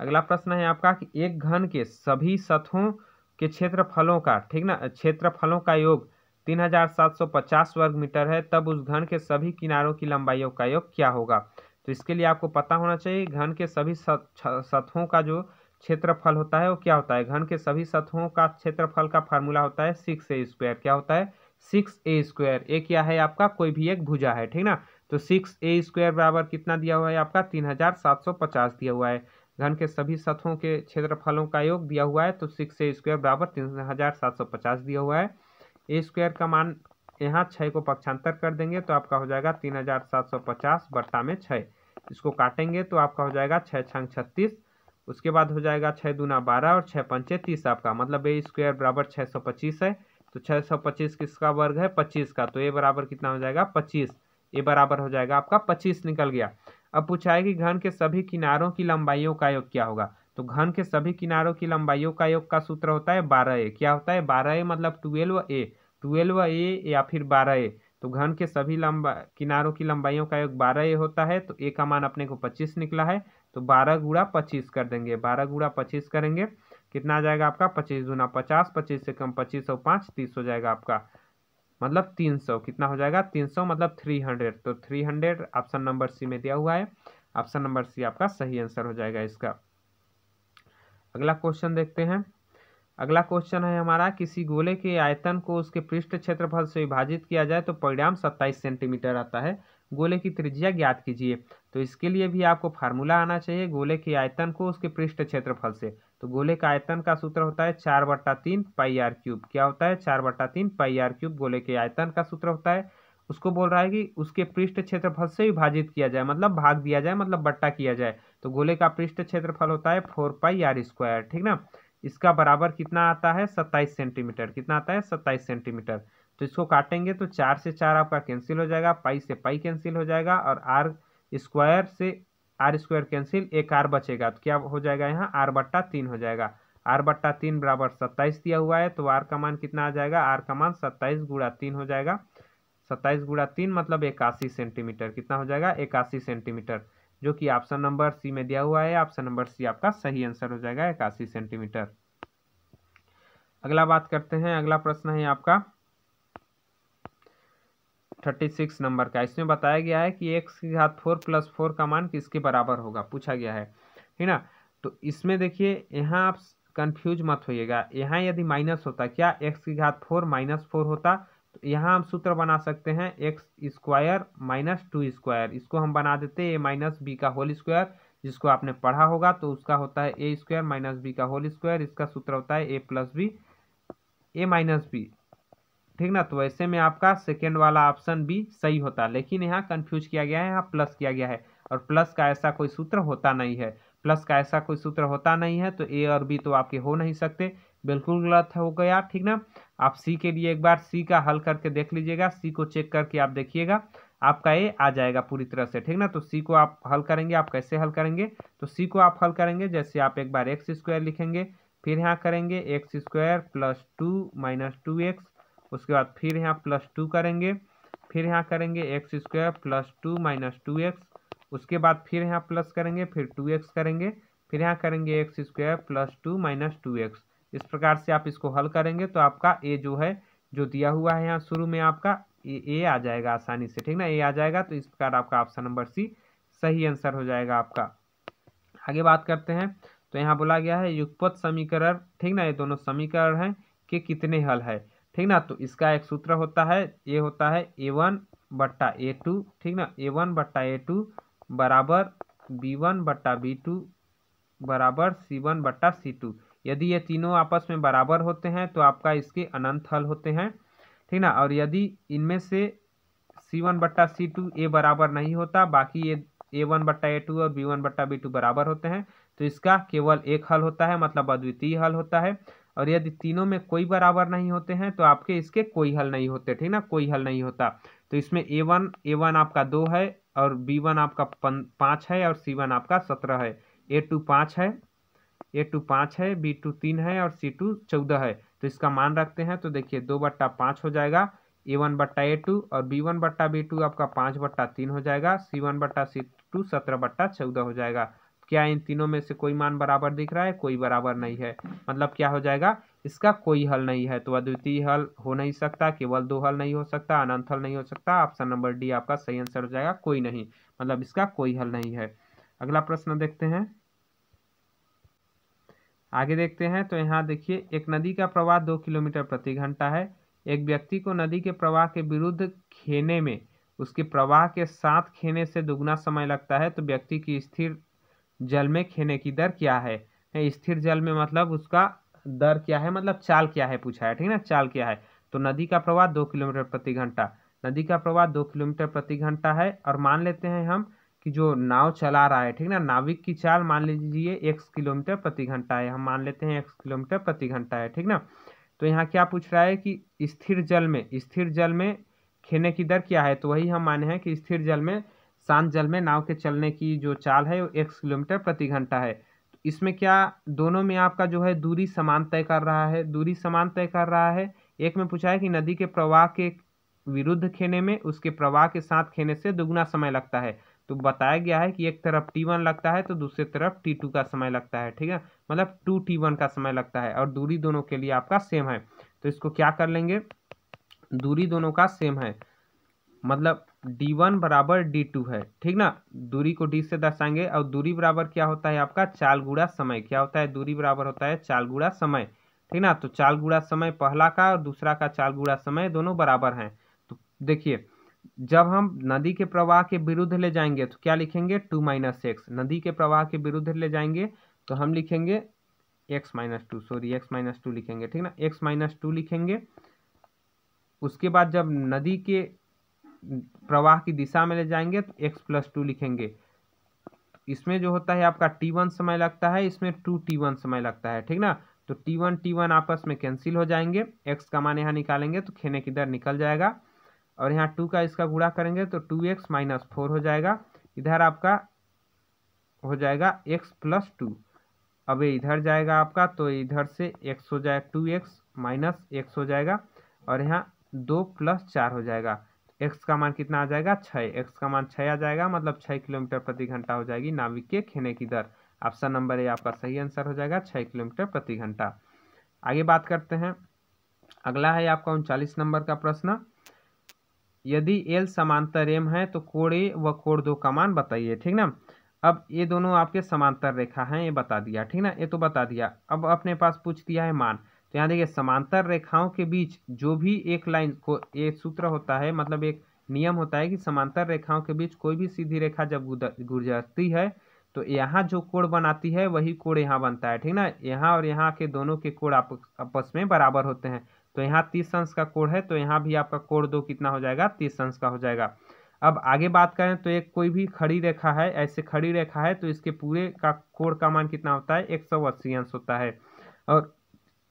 अगला प्रश्न है आपका कि एक घन के सभी सतहों के क्षेत्रफलों का ठीक ना क्षेत्रफलों का योग तीन हजार सात सौ पचास वर्ग मीटर है तब उस घन के सभी किनारों की लंबाइयों का योग क्या होगा तो इसके लिए आपको पता होना चाहिए घन के सभी सतहों का जो क्षेत्रफल होता है वो क्या होता है घन के सभी सतहों का क्षेत्रफल का फार्मूला होता है सिक्स ए स्क्वायर क्या होता है सिक्स ए स्क्वायर ए क्या है आपका कोई भी एक भुजा है ठीक ना तो सिक्स ए स्क्वायर बराबर कितना दिया हुआ है आपका तीन हजार सात सौ पचास दिया हुआ है घन के सभी सतहों के क्षेत्रफलों का योग दिया हुआ है तो सिक्स ए स्क्वायर बराबर तीन हजार सात सौ पचास दिया हुआ है ए स्क्वायर का मान यहाँ छः को पक्षांतर कर देंगे तो आपका हो जाएगा तीन हज़ार सात सौ पचास बट्टा में छः इसको काटेंगे तो आपका हो जाएगा छः छंग छत्तीस उसके बाद हो जाएगा छः दूना बारह और छः पंचे तीस आपका मतलब ए स्क्वायर बराबर छः सौ पच्चीस है तो छः सौ पच्चीस किसका वर्ग है पच्चीस का तो ए बराबर कितना हो जाएगा पच्चीस ए बराबर हो जाएगा आपका पच्चीस निकल गया अब पूछा है कि घन के सभी किनारों की लंबाइयों का योग क्या होगा तो घन के सभी किनारों की लंबाइयों का योग का सूत्र होता है बारह ए क्या होता है बारह ए मतलब ट्वेल्व ए ट्वेल्व ए या फिर बारह ए तो घन के सभी लंबा किनारों की लंबाइयों का योग बारह ए होता है तो ए का मान अपने को पच्चीस निकला है तो बारह गुड़ा पच्चीस कर देंगे बारह गुड़ा पच्चीस करेंगे कितना आ जाएगा आपका पच्चीस गुना पचास पच्चीस से कम पच्चीस सौ पाँच तीस हो जाएगा आपका मतलब तीन सौ कितना हो जाएगा तीन सौ मतलब थ्री हंड्रेड तो three hundred option number C में दिया हुआ है ऑप्शन नंबर सी आपका सही आंसर हो जाएगा इसका अगला क्वेश्चन देखते हैं अगला क्वेश्चन है हमारा किसी गोले के आयतन को उसके पृष्ठ क्षेत्रफल से विभाजित किया जाए तो परिणाम सत्ताईस सेंटीमीटर आता है गोले की त्रिज्या ज्ञात कीजिए तो इसके लिए भी आपको फार्मूला आना चाहिए गोले के आयतन को उसके पृष्ठ क्षेत्रफल से तो गोले का आयतन का सूत्र होता है चार बट्टा तीन पाई आर क्यूब क्या होता है चार बट्टा तीन पाई आर क्यूब गोले के आयतन का सूत्र होता है उसको बोल रहा है कि उसके पृष्ठ क्षेत्रफल से विभाजित किया जाए मतलब भाग दिया जाए मतलब बट्टा किया जाए तो गोले का पृष्ठ क्षेत्रफल होता है फोर पाई आर स्क्वायर ठीक ना इसका बराबर कितना आता है सत्ताईस सेंटीमीटर कितना आता है सत्ताईस सेंटीमीटर तो इसको काटेंगे तो चार से चार आपका कैंसिल हो जाएगा पाई से पाई कैंसिल हो जाएगा और आर स्क्वायर से आर स्क्वायर कैंसिल एक आर बचेगा तो क्या हो जाएगा यहाँ आर बट्टा तीन हो जाएगा आर बट्टा तीन बराबर सत्ताईस दिया हुआ है तो आर का मान कितना आ जाएगा आर का मान सत्ताईस गुड़ा तीन हो जाएगा सत्ताईस गुड़ा तीन मतलब इक्यासी सेंटीमीटर कितना हो जाएगा इक्यासी सेंटीमीटर जो कि ऑप्शन नंबर सी में दिया हुआ है ऑप्शन नंबर सी आपका सही आंसर हो जाएगा इक्यासी सेंटीमीटर अगला बात करते हैं अगला प्रश्न है आपका थर्टी सिक्स नंबर का इसमें बताया गया है कि एक्स के घात फोर प्लस फोर का मान किसके बराबर होगा पूछा गया है है ना तो इसमें देखिए यहाँ आप कंफ्यूज मत होइएगा यहाँ यदि माइनस होता क्या एक्स की घात फोर माइनस फोर होता तो यहाँ हम सूत्र बना सकते हैं X square minus two square इसको हम बना देते हैं ए माइनस बी का होल स्क्वायर जिसको आपने पढ़ा होगा तो उसका होता है ए स्क्वायर माइनस बी का होल स्क्वायर इसका सूत्र होता है A plus B A minus B ठीक ना तो ऐसे में आपका सेकेंड वाला ऑप्शन भी सही होता है लेकिन यहाँ कन्फ्यूज किया गया है यहाँ प्लस किया गया है और प्लस का ऐसा कोई सूत्र होता नहीं है प्लस का ऐसा कोई सूत्र होता नहीं है तो ए और बी तो आपके हो नहीं सकते बिल्कुल गलत हो गया ठीक ना आप सी के लिए एक बार सी का हल करके देख लीजिएगा सी को चेक करके आप देखिएगा आपका ए आ जाएगा पूरी तरह से ठीक ना तो सी को आप हल करेंगे आप कैसे हल करेंगे तो सी को आप हल करेंगे जैसे आप एक बार एक्स स्क्वायर लिखेंगे फिर यहाँ करेंगे X square plus two minus two X उसके बाद फिर यहाँ प्लस टू करेंगे फिर यहाँ करेंगे X square plus two minus two X उसके बाद फिर यहाँ प्लस करेंगे फिर टू एक्स करेंगे फिर यहाँ करेंगे X square plus two minus two X इस प्रकार से आप इसको हल करेंगे तो आपका ए जो है जो दिया हुआ है यहाँ शुरू में आपका ए, ए आ जाएगा आसानी से ठीक ना ए आ जाएगा तो इस प्रकार आपका ऑप्शन नंबर सी सही आंसर हो जाएगा आपका आगे बात करते हैं तो यहाँ बोला गया है युगपत समीकरण ठीक ना ये दोनों समीकरण हैं कि कितने हल है ठीक ना तो इसका एक सूत्र होता है ये होता है ए वन बट्टा ए टू ठीक ना ए वन बट्टा ए टू बराबर बी वन बट्टा बी टू बराबर सी वन बट्टा सी टू यदि ये तीनों आपस में बराबर होते हैं तो आपका इसके अनंत हल होते हैं ठीक ना और यदि इनमें से सी वन बट्टा सी टू ए बराबर नहीं होता बाकी ये ए वन बट्टा ए टू और बी वन बट्टा बी टू बराबर होते हैं तो इसका केवल एक हल होता है मतलब अद्वितीय हल होता है और यदि तीनों में कोई बराबर नहीं होते हैं तो आपके इसके कोई हल नहीं होते ठीक ना कोई हल नहीं होता तो इसमें ए वन ए वन आपका दो है और बी वन आपका पाँच है और सी वन आपका सत्रह है ए टू पाँच है ए टू पाँच है बी टू तीन है और सी टू चौदह है तो इसका मान रखते हैं तो देखिए दो बट्टा पाँच हो जाएगा ए वन बट्टा ए टू और बी वन बट्टा बी टू आपका पाँच बट्टा तीन हो जाएगा सी वन बट्टा सी टू सत्रह बट्टा चौदह हो जाएगा क्या इन तीनों में से कोई मान बराबर दिख रहा है कोई बराबर नहीं है मतलब क्या हो जाएगा इसका कोई हल नहीं है तो अद्वितीय हल हो नहीं सकता केवल दो हल नहीं हो सकता अनंत हल नहीं हो सकता ऑप्शन नंबर डी आपका सही आंसर हो जाएगा कोई नहीं मतलब इसका कोई हल नहीं है अगला प्रश्न देखते हैं आगे देखते हैं तो यहाँ देखिए एक नदी का प्रवाह दो किलोमीटर प्रति घंटा है एक व्यक्ति को नदी के प्रवाह के विरुद्ध खेने में उसके प्रवाह के साथ खेने से दुगना समय लगता है तो व्यक्ति की स्थिर जल में खेने की दर क्या है स्थिर जल में मतलब उसका दर क्या है मतलब चाल क्या है पूछा है ठीक है ना चाल क्या है तो नदी का प्रवाह दो किलोमीटर प्रति घंटा नदी का प्रवाह दो किलोमीटर प्रति घंटा है और मान लेते हैं हम कि जो नाव चला रहा है ठीक ना नाविक की चाल मान लीजिए एक किलोमीटर प्रति घंटा है हम मान लेते हैं एक किलोमीटर प्रति घंटा है ठीक ना तो यहाँ क्या पूछ रहा है कि स्थिर जल में स्थिर जल में खेने की दर क्या है तो वही हम माने हैं कि स्थिर जल में शांत जल में नाव के चलने की जो चाल है वो एक्स किलोमीटर प्रति घंटा है तो इसमें क्या दोनों में आपका जो है दूरी समान तय कर रहा है दूरी समान तय कर रहा है एक में पूछा है कि नदी के प्रवाह के विरुद्ध खेने में उसके प्रवाह के साथ खेने से दुगुना समय लगता है तो बताया गया है कि एक तरफ टी वन लगता है तो दूसरे तरफ टी टू का समय लगता है ठीक है मतलब टू टी वन का समय लगता है और दूरी दोनों के लिए आपका सेम है तो इसको क्या कर लेंगे दूरी दोनों का सेम है मतलब डी वन बराबर डी टू है ठीक ना दूरी को डी से दर्शाएंगे और दूरी बराबर क्या होता है आपका चाल गुड़ा समय क्या होता है दूरी बराबर होता है चाल गुड़ा समय ठीक ना तो चाल गुड़ा समय पहला का और दूसरा का चाल गुड़ा समय दोनों बराबर हैं तो देखिए जब हम नदी के प्रवाह के विरुद्ध ले जाएंगे तो क्या लिखेंगे टू माइनस एक्स नदी के प्रवाह के विरुद्ध ले जाएंगे तो हम लिखेंगे X minus two sorry X minus two लिखेंगे ठीक ना एक्स माइनस टू लिखेंगे उसके बाद जब नदी के प्रवाह की दिशा में ले जाएंगे तो एक्स प्लस टू लिखेंगे इसमें जो होता है आपका टी वन समय लगता है इसमें टू टी वन समय लगता है ठीक ना तो टी वन टी वन आपस में कैंसिल हो जाएंगे एक्स का मान यहाँ निकालेंगे तो खेने किधर निकल जाएगा और यहाँ टू का इसका गुणा करेंगे तो टू एक्स माइनस फोर हो जाएगा इधर आपका हो जाएगा एक्स प्लस टू अब ये इधर जाएगा आपका तो इधर से एक्स हो जाएगा टू एक्स माइनस एक्स हो जाएगा और यहाँ दो प्लस चार हो जाएगा एक्स का मान कितना आ जाएगा छः एक्स का मान छः आ जाएगा मतलब छः किलोमीटर प्रति घंटा हो जाएगी नाविक के खेने की दर ऑप्शन नंबर ए आपका सही आंसर हो जाएगा छः किलोमीटर प्रति घंटा आगे बात करते हैं अगला है आपका उनचालीस नंबर का प्रश्न यदि एल समांतर एम है तो कोड़ ए व कोड़ दो का मान बताइए ठीक ना अब ये दोनों आपके समांतर रेखा हैं ये बता दिया ठीक ना ये तो बता दिया अब अपने पास पूछ दिया है मान तो यहाँ देखिए समांतर रेखाओं के बीच जो भी एक लाइन को एक सूत्र होता है मतलब एक नियम होता है कि समांतर रेखाओं के बीच कोई भी सीधी रेखा जब गुजरती है तो यहाँ जो कोड़ बनाती है वही कोड़ यहाँ बनता है ठीक ना यहाँ और यहाँ के दोनों के कोड़ आप आपस में बराबर होते हैं तो यहाँ तीस अंश का कोड है तो यहाँ भी आपका कोड दो कितना हो जाएगा तीस अंश का हो जाएगा अब आगे बात करें तो एक कोई भी खड़ी रेखा है ऐसे खड़ी रेखा है तो इसके पूरे का कोर का मान कितना होता है एक सौ अस्सी अंश होता है और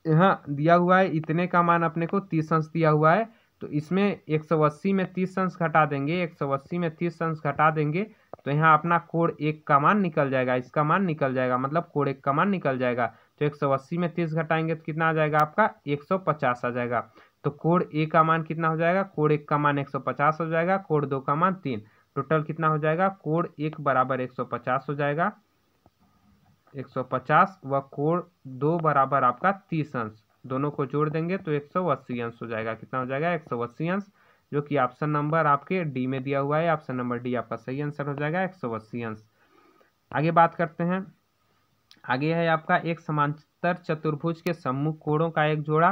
यहाँ दिया हुआ है इतने का मान अपने को तीस अंश दिया हुआ है तो इसमें एक सौ अस्सी में तीस अंश घटा देंगे एक सौ अस्सी में तीस अंश घटा देंगे तो यहाँ अपना कोर एक का मान निकल जाएगा इसका मान निकल जाएगा मतलब कोर एक का मान निकल जाएगा तो एक सौ अस्सी में तीस घटाएंगे तो कितना आ जाएगा आपका एक सौ पचास आ जाएगा तो कोड ए का मान कितना हो जाएगा कोड एक का मान एक सौ पचास हो जाएगा कोड दो का मान तीन टोटल कितना हो जाएगा कोड एक बराबर एक सौ पचास हो जाएगा एक सौ पचास व कोड दो बराबर आपका तीस अंश दोनों को जोड़ देंगे तो एक सौ अस्सी अंश हो जाएगा कितना हो जाएगा एक सौ अस्सी अंश जो कि ऑप्शन नंबर आपके डी में दिया हुआ है ऑप्शन नंबर डी आपका सही आंसर हो जाएगा एक सौ अस्सी अंश आगे बात करते हैं आगे है आपका एक समांतर चतुर्भुज के सम्मुख कोणों का एक जोड़ा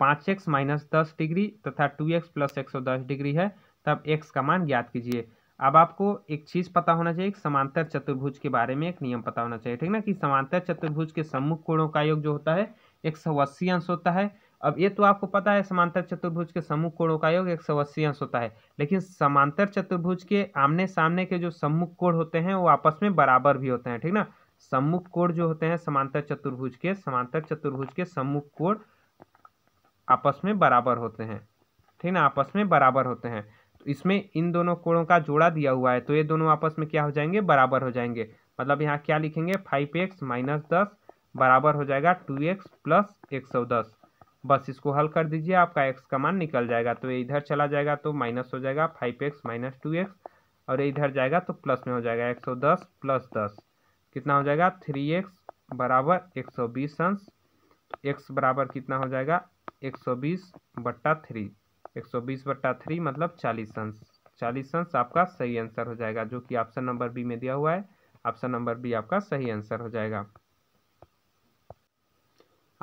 पाँच एक्स माइनस दस डिग्री तथा टू एक्स प्लस एक सौ दस डिग्री है तब एक्स का मान ज्ञात कीजिए अब आपको एक चीज़ पता होना चाहिए समांतर चतुर्भुज के बारे में एक नियम पता होना चाहिए ठीक ना कि समांतर चतुर्भुज के सम्मुख कोणों का योग जो होता है एक सौ अस्सी अंश होता है अब ये तो आपको पता है समांतर चतुर्भुज के सम्मुख कोणों का योग एक सौ अस्सी अंश होता है लेकिन समांतर चतुर्भुज के आमने सामने के जो सम्मुख कोण होते हैं वो आपस में बराबर भी होते हैं ठीक ना सम्मुख कोण जो होते हैं समांतर चतुर्भुज के समांतर चतुर्भुज के सम्मुख कोण आपस में बराबर होते हैं ठीक ना आपस में बराबर होते हैं तो इसमें इन दोनों कोणों का जोड़ा दिया हुआ है तो ये दोनों आपस में क्या हो जाएंगे बराबर हो जाएंगे मतलब यहाँ क्या लिखेंगे फाइव एक्स माइनस दस बराबर हो जाएगा टू एक्स प्लस एक सौ दस बस इसको हल कर दीजिए आपका एक्स का मान निकल जाएगा तो ये इधर चला जाएगा तो माइनस हो जाएगा five X minus two X और इधर जाएगा तो प्लस में हो जाएगा एक सौ दस प्लस दस कितना हो जाएगा थ्री एक्स बराबर एक सौ बीस अंश एक्स बराबर कितना हो जाएगा एक सौ बीस बट्टा थ्री एक सौ बीस बट्टा थ्री मतलब चालीस अंश चालीस अंश आपका सही आंसर हो जाएगा जो कि ऑप्शन नंबर बी में दिया हुआ है ऑप्शन नंबर बी आपका सही आंसर हो जाएगा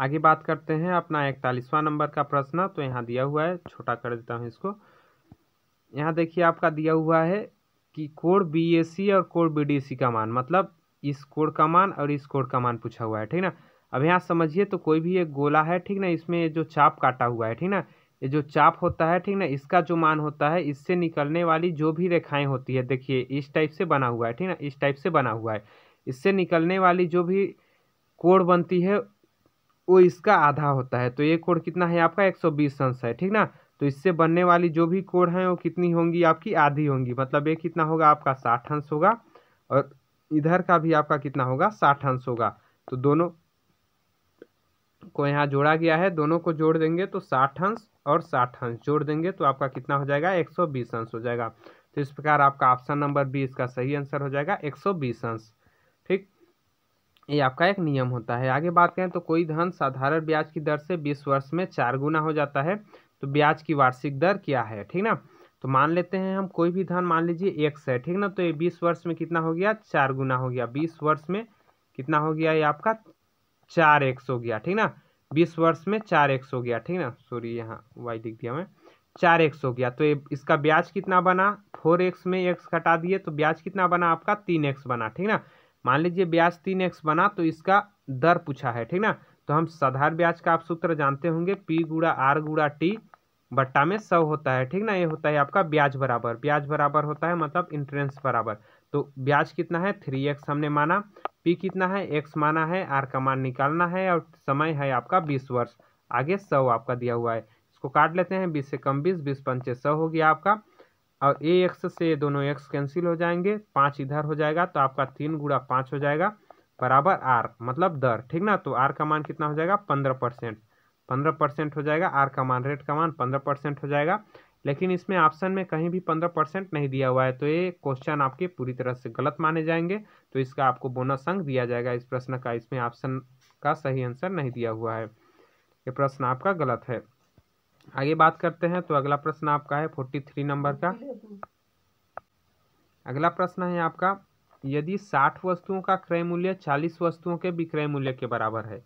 आगे बात करते हैं अपना इकतालीसवां नंबर का प्रश्न तो यहाँ दिया हुआ है छोटा कर देता हूँ इसको यहाँ देखिए आपका दिया हुआ है कि कोड बी ए सी और कोड बी डी सी का मान मतलब इस कोड़ का मान और इस कोड का मान पूछा हुआ है ठीक ना अब यहाँ समझिए तो कोई भी एक गोला है ठीक ना इसमें जो चाप काटा हुआ है ठीक ना ये जो चाप होता है ठीक ना इसका जो मान होता है इससे निकलने वाली जो भी रेखाएं होती है देखिए इस टाइप से बना हुआ है ठीक ना इस टाइप से बना हुआ है इससे निकलने वाली जो भी कोड़ बनती है वो इसका आधा होता है तो ये कोड़ कितना है आपका एक सौ बीस अंश है ठीक ना तो इससे बनने वाली जो भी कोड़ है वो कितनी होंगी आपकी आधी होंगी मतलब ये कितना होगा आपका साठ अंश होगा और इधर का भी आपका कितना होगा साठ अंश होगा तो दोनों को यहाँ जोड़ा गया है दोनों को जोड़ देंगे तो साठ अंश और साठ अंश जोड़ देंगे तो आपका कितना हो जाएगा एक सौ बीस अंश हो जाएगा तो इस प्रकार आपका ऑप्शन नंबर बी इसका सही आंसर हो जाएगा एक सौ बीस अंश ठीक ये आपका एक नियम होता है आगे बात करें तो कोई धन साधारण ब्याज की दर से बीस वर्ष में चार गुना हो जाता है तो ब्याज की वार्षिक दर क्या है ठीक ना तो मान लेते हैं हम कोई भी धन मान लीजिए एक है ठीक ना तो ये बीस वर्ष में कितना हो गया चार गुना हो गया बीस वर्ष में कितना हो गया ये आपका चार एक्स हो गया ठीक ना बीस वर्ष में चार एक्स हो गया ठीक ना सॉरी यहाँ वाई लिख दिया मैं चार एक्स हो गया तो ये इसका ब्याज कितना बना फोर एक्स में एक्स घटा दिए तो ब्याज कितना बना आपका तीन एक्स बना ठीक ना मान लीजिए ब्याज तीन एक्स बना तो इसका दर पूछा है ठीक ना तो हम साधारण ब्याज का आप सूत्र जानते होंगे पी गुड़ा आर गुड़ा टी बट्टा में सौ होता है ठीक ना ये होता है आपका ब्याज बराबर ब्याज बराबर होता है मतलब इंटरेंस बराबर तो ब्याज कितना है थ्री एक्स हमने माना पी कितना है एक्स माना है आर का मान निकालना है और समय है आपका बीस वर्ष आगे सौ आपका दिया हुआ है इसको काट लेते हैं बीस से कम बीस बीस पंचे सौ हो गया आपका और ए एक्स से दोनों एक्स कैंसिल हो जाएंगे पाँच इधर हो जाएगा तो आपका तीन गुड़ा पाँच हो जाएगा बराबर आर मतलब दर ठीक ना तो आर का मान कितना हो जाएगा पंद्रह परसेंट पंद्रह परसेंट हो जाएगा आर का मान रेट का मान पंद्रह परसेंट हो जाएगा लेकिन इसमें ऑप्शन में कहीं भी पंद्रह परसेंट नहीं दिया हुआ है तो ये क्वेश्चन आपके पूरी तरह से गलत माने जाएंगे तो इसका आपको बोनस अंक दिया जाएगा इस प्रश्न का इसमें ऑप्शन का सही आंसर नहीं दिया हुआ है ये प्रश्न आपका गलत है आगे बात करते हैं तो अगला प्रश्न आपका है फोर्टी थ्री नंबर का अगला प्रश्न है आपका यदि साठ वस्तुओं का क्रय मूल्य चालीस वस्तुओं के विक्रय मूल्य के बराबर है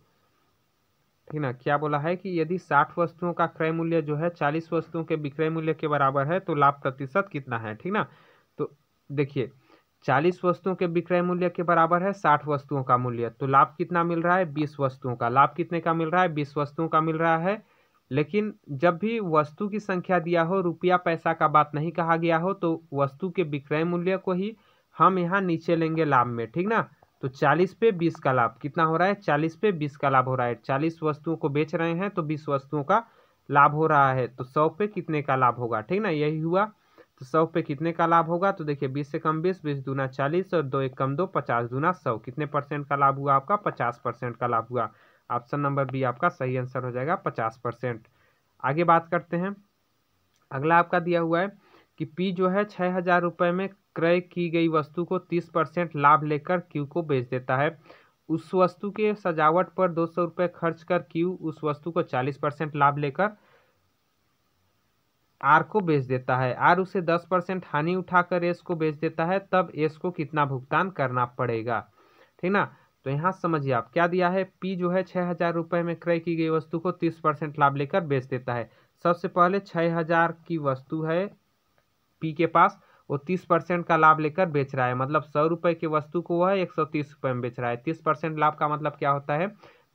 ठीक ना क्या बोला है कि यदि साठ वस्तुओं का क्रय मूल्य जो है चालीस वस्तुओं के विक्रय मूल्य के बराबर है तो लाभ प्रतिशत कितना है ठीक ना तो देखिए चालीस वस्तुओं के विक्रय मूल्य के बराबर है साठ वस्तुओं का मूल्य तो लाभ कितना मिल रहा है बीस वस्तुओं का लाभ कितने का मिल रहा है बीस वस्तुओं का मिल रहा है लेकिन जब भी वस्तु की संख्या दिया हो रुपया पैसा का बात नहीं कहा गया हो तो वस्तु के विक्रय मूल्य को ही हम यहाँ नीचे लेंगे लाभ में ठीक ना तो चालीस पे बीस का लाभ कितना हो रहा है चालीस पे बीस का लाभ हो रहा है चालीस वस्तुओं को बेच रहे हैं तो बीस वस्तुओं का लाभ हो रहा है तो सौ पे कितने का लाभ होगा ठीक ना यही हुआ तो सौ पे कितने का लाभ होगा तो देखिए बीस से कम बीस बीस दूना चालीस और दो एक कम दो पचास दूना सौ कितने परसेंट का लाभ हुआ आपका पचास परसेंट का लाभ हुआ ऑप्शन नंबर बी आपका सही आंसर हो जाएगा पचास परसेंट आगे बात करते हैं अगला आपका दिया हुआ है कि पी जो है छः हज़ार रुपये में क्रय की गई वस्तु को तीस परसेंट लाभ लेकर क्यू को बेच देता है उस वस्तु के सजावट पर दो सौ रुपये खर्च कर क्यू उस वस्तु को चालीस परसेंट लाभ लेकर आर को बेच देता है आर उसे दस परसेंट हानि उठाकर एस को बेच देता है तब एस को कितना भुगतान करना पड़ेगा ठीक ना तो यहाँ समझिए आप क्या दिया है पी जो है छः हज़ार रुपये में क्रय की गई वस्तु को तीस परसेंट लाभ लेकर बेच देता है सबसे पहले छः हज़ार की वस्तु है पी के पास वो तीस परसेंट का लाभ लेकर बेच रहा है मतलब सौ रुपये की वस्तु को वह एक सौ तीस रुपये में बेच रहा है तीस परसेंट लाभ का मतलब क्या होता है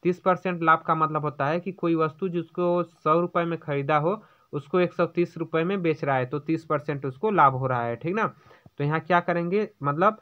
तीस परसेंट लाभ का मतलब होता है कि कोई वस्तु जिसको सौ रुपये में खरीदा हो उसको एक सौ तीस रुपये में बेच रहा है तो तीस परसेंट उसको लाभ हो रहा है ठीक ना तो यहाँ क्या करेंगे मतलब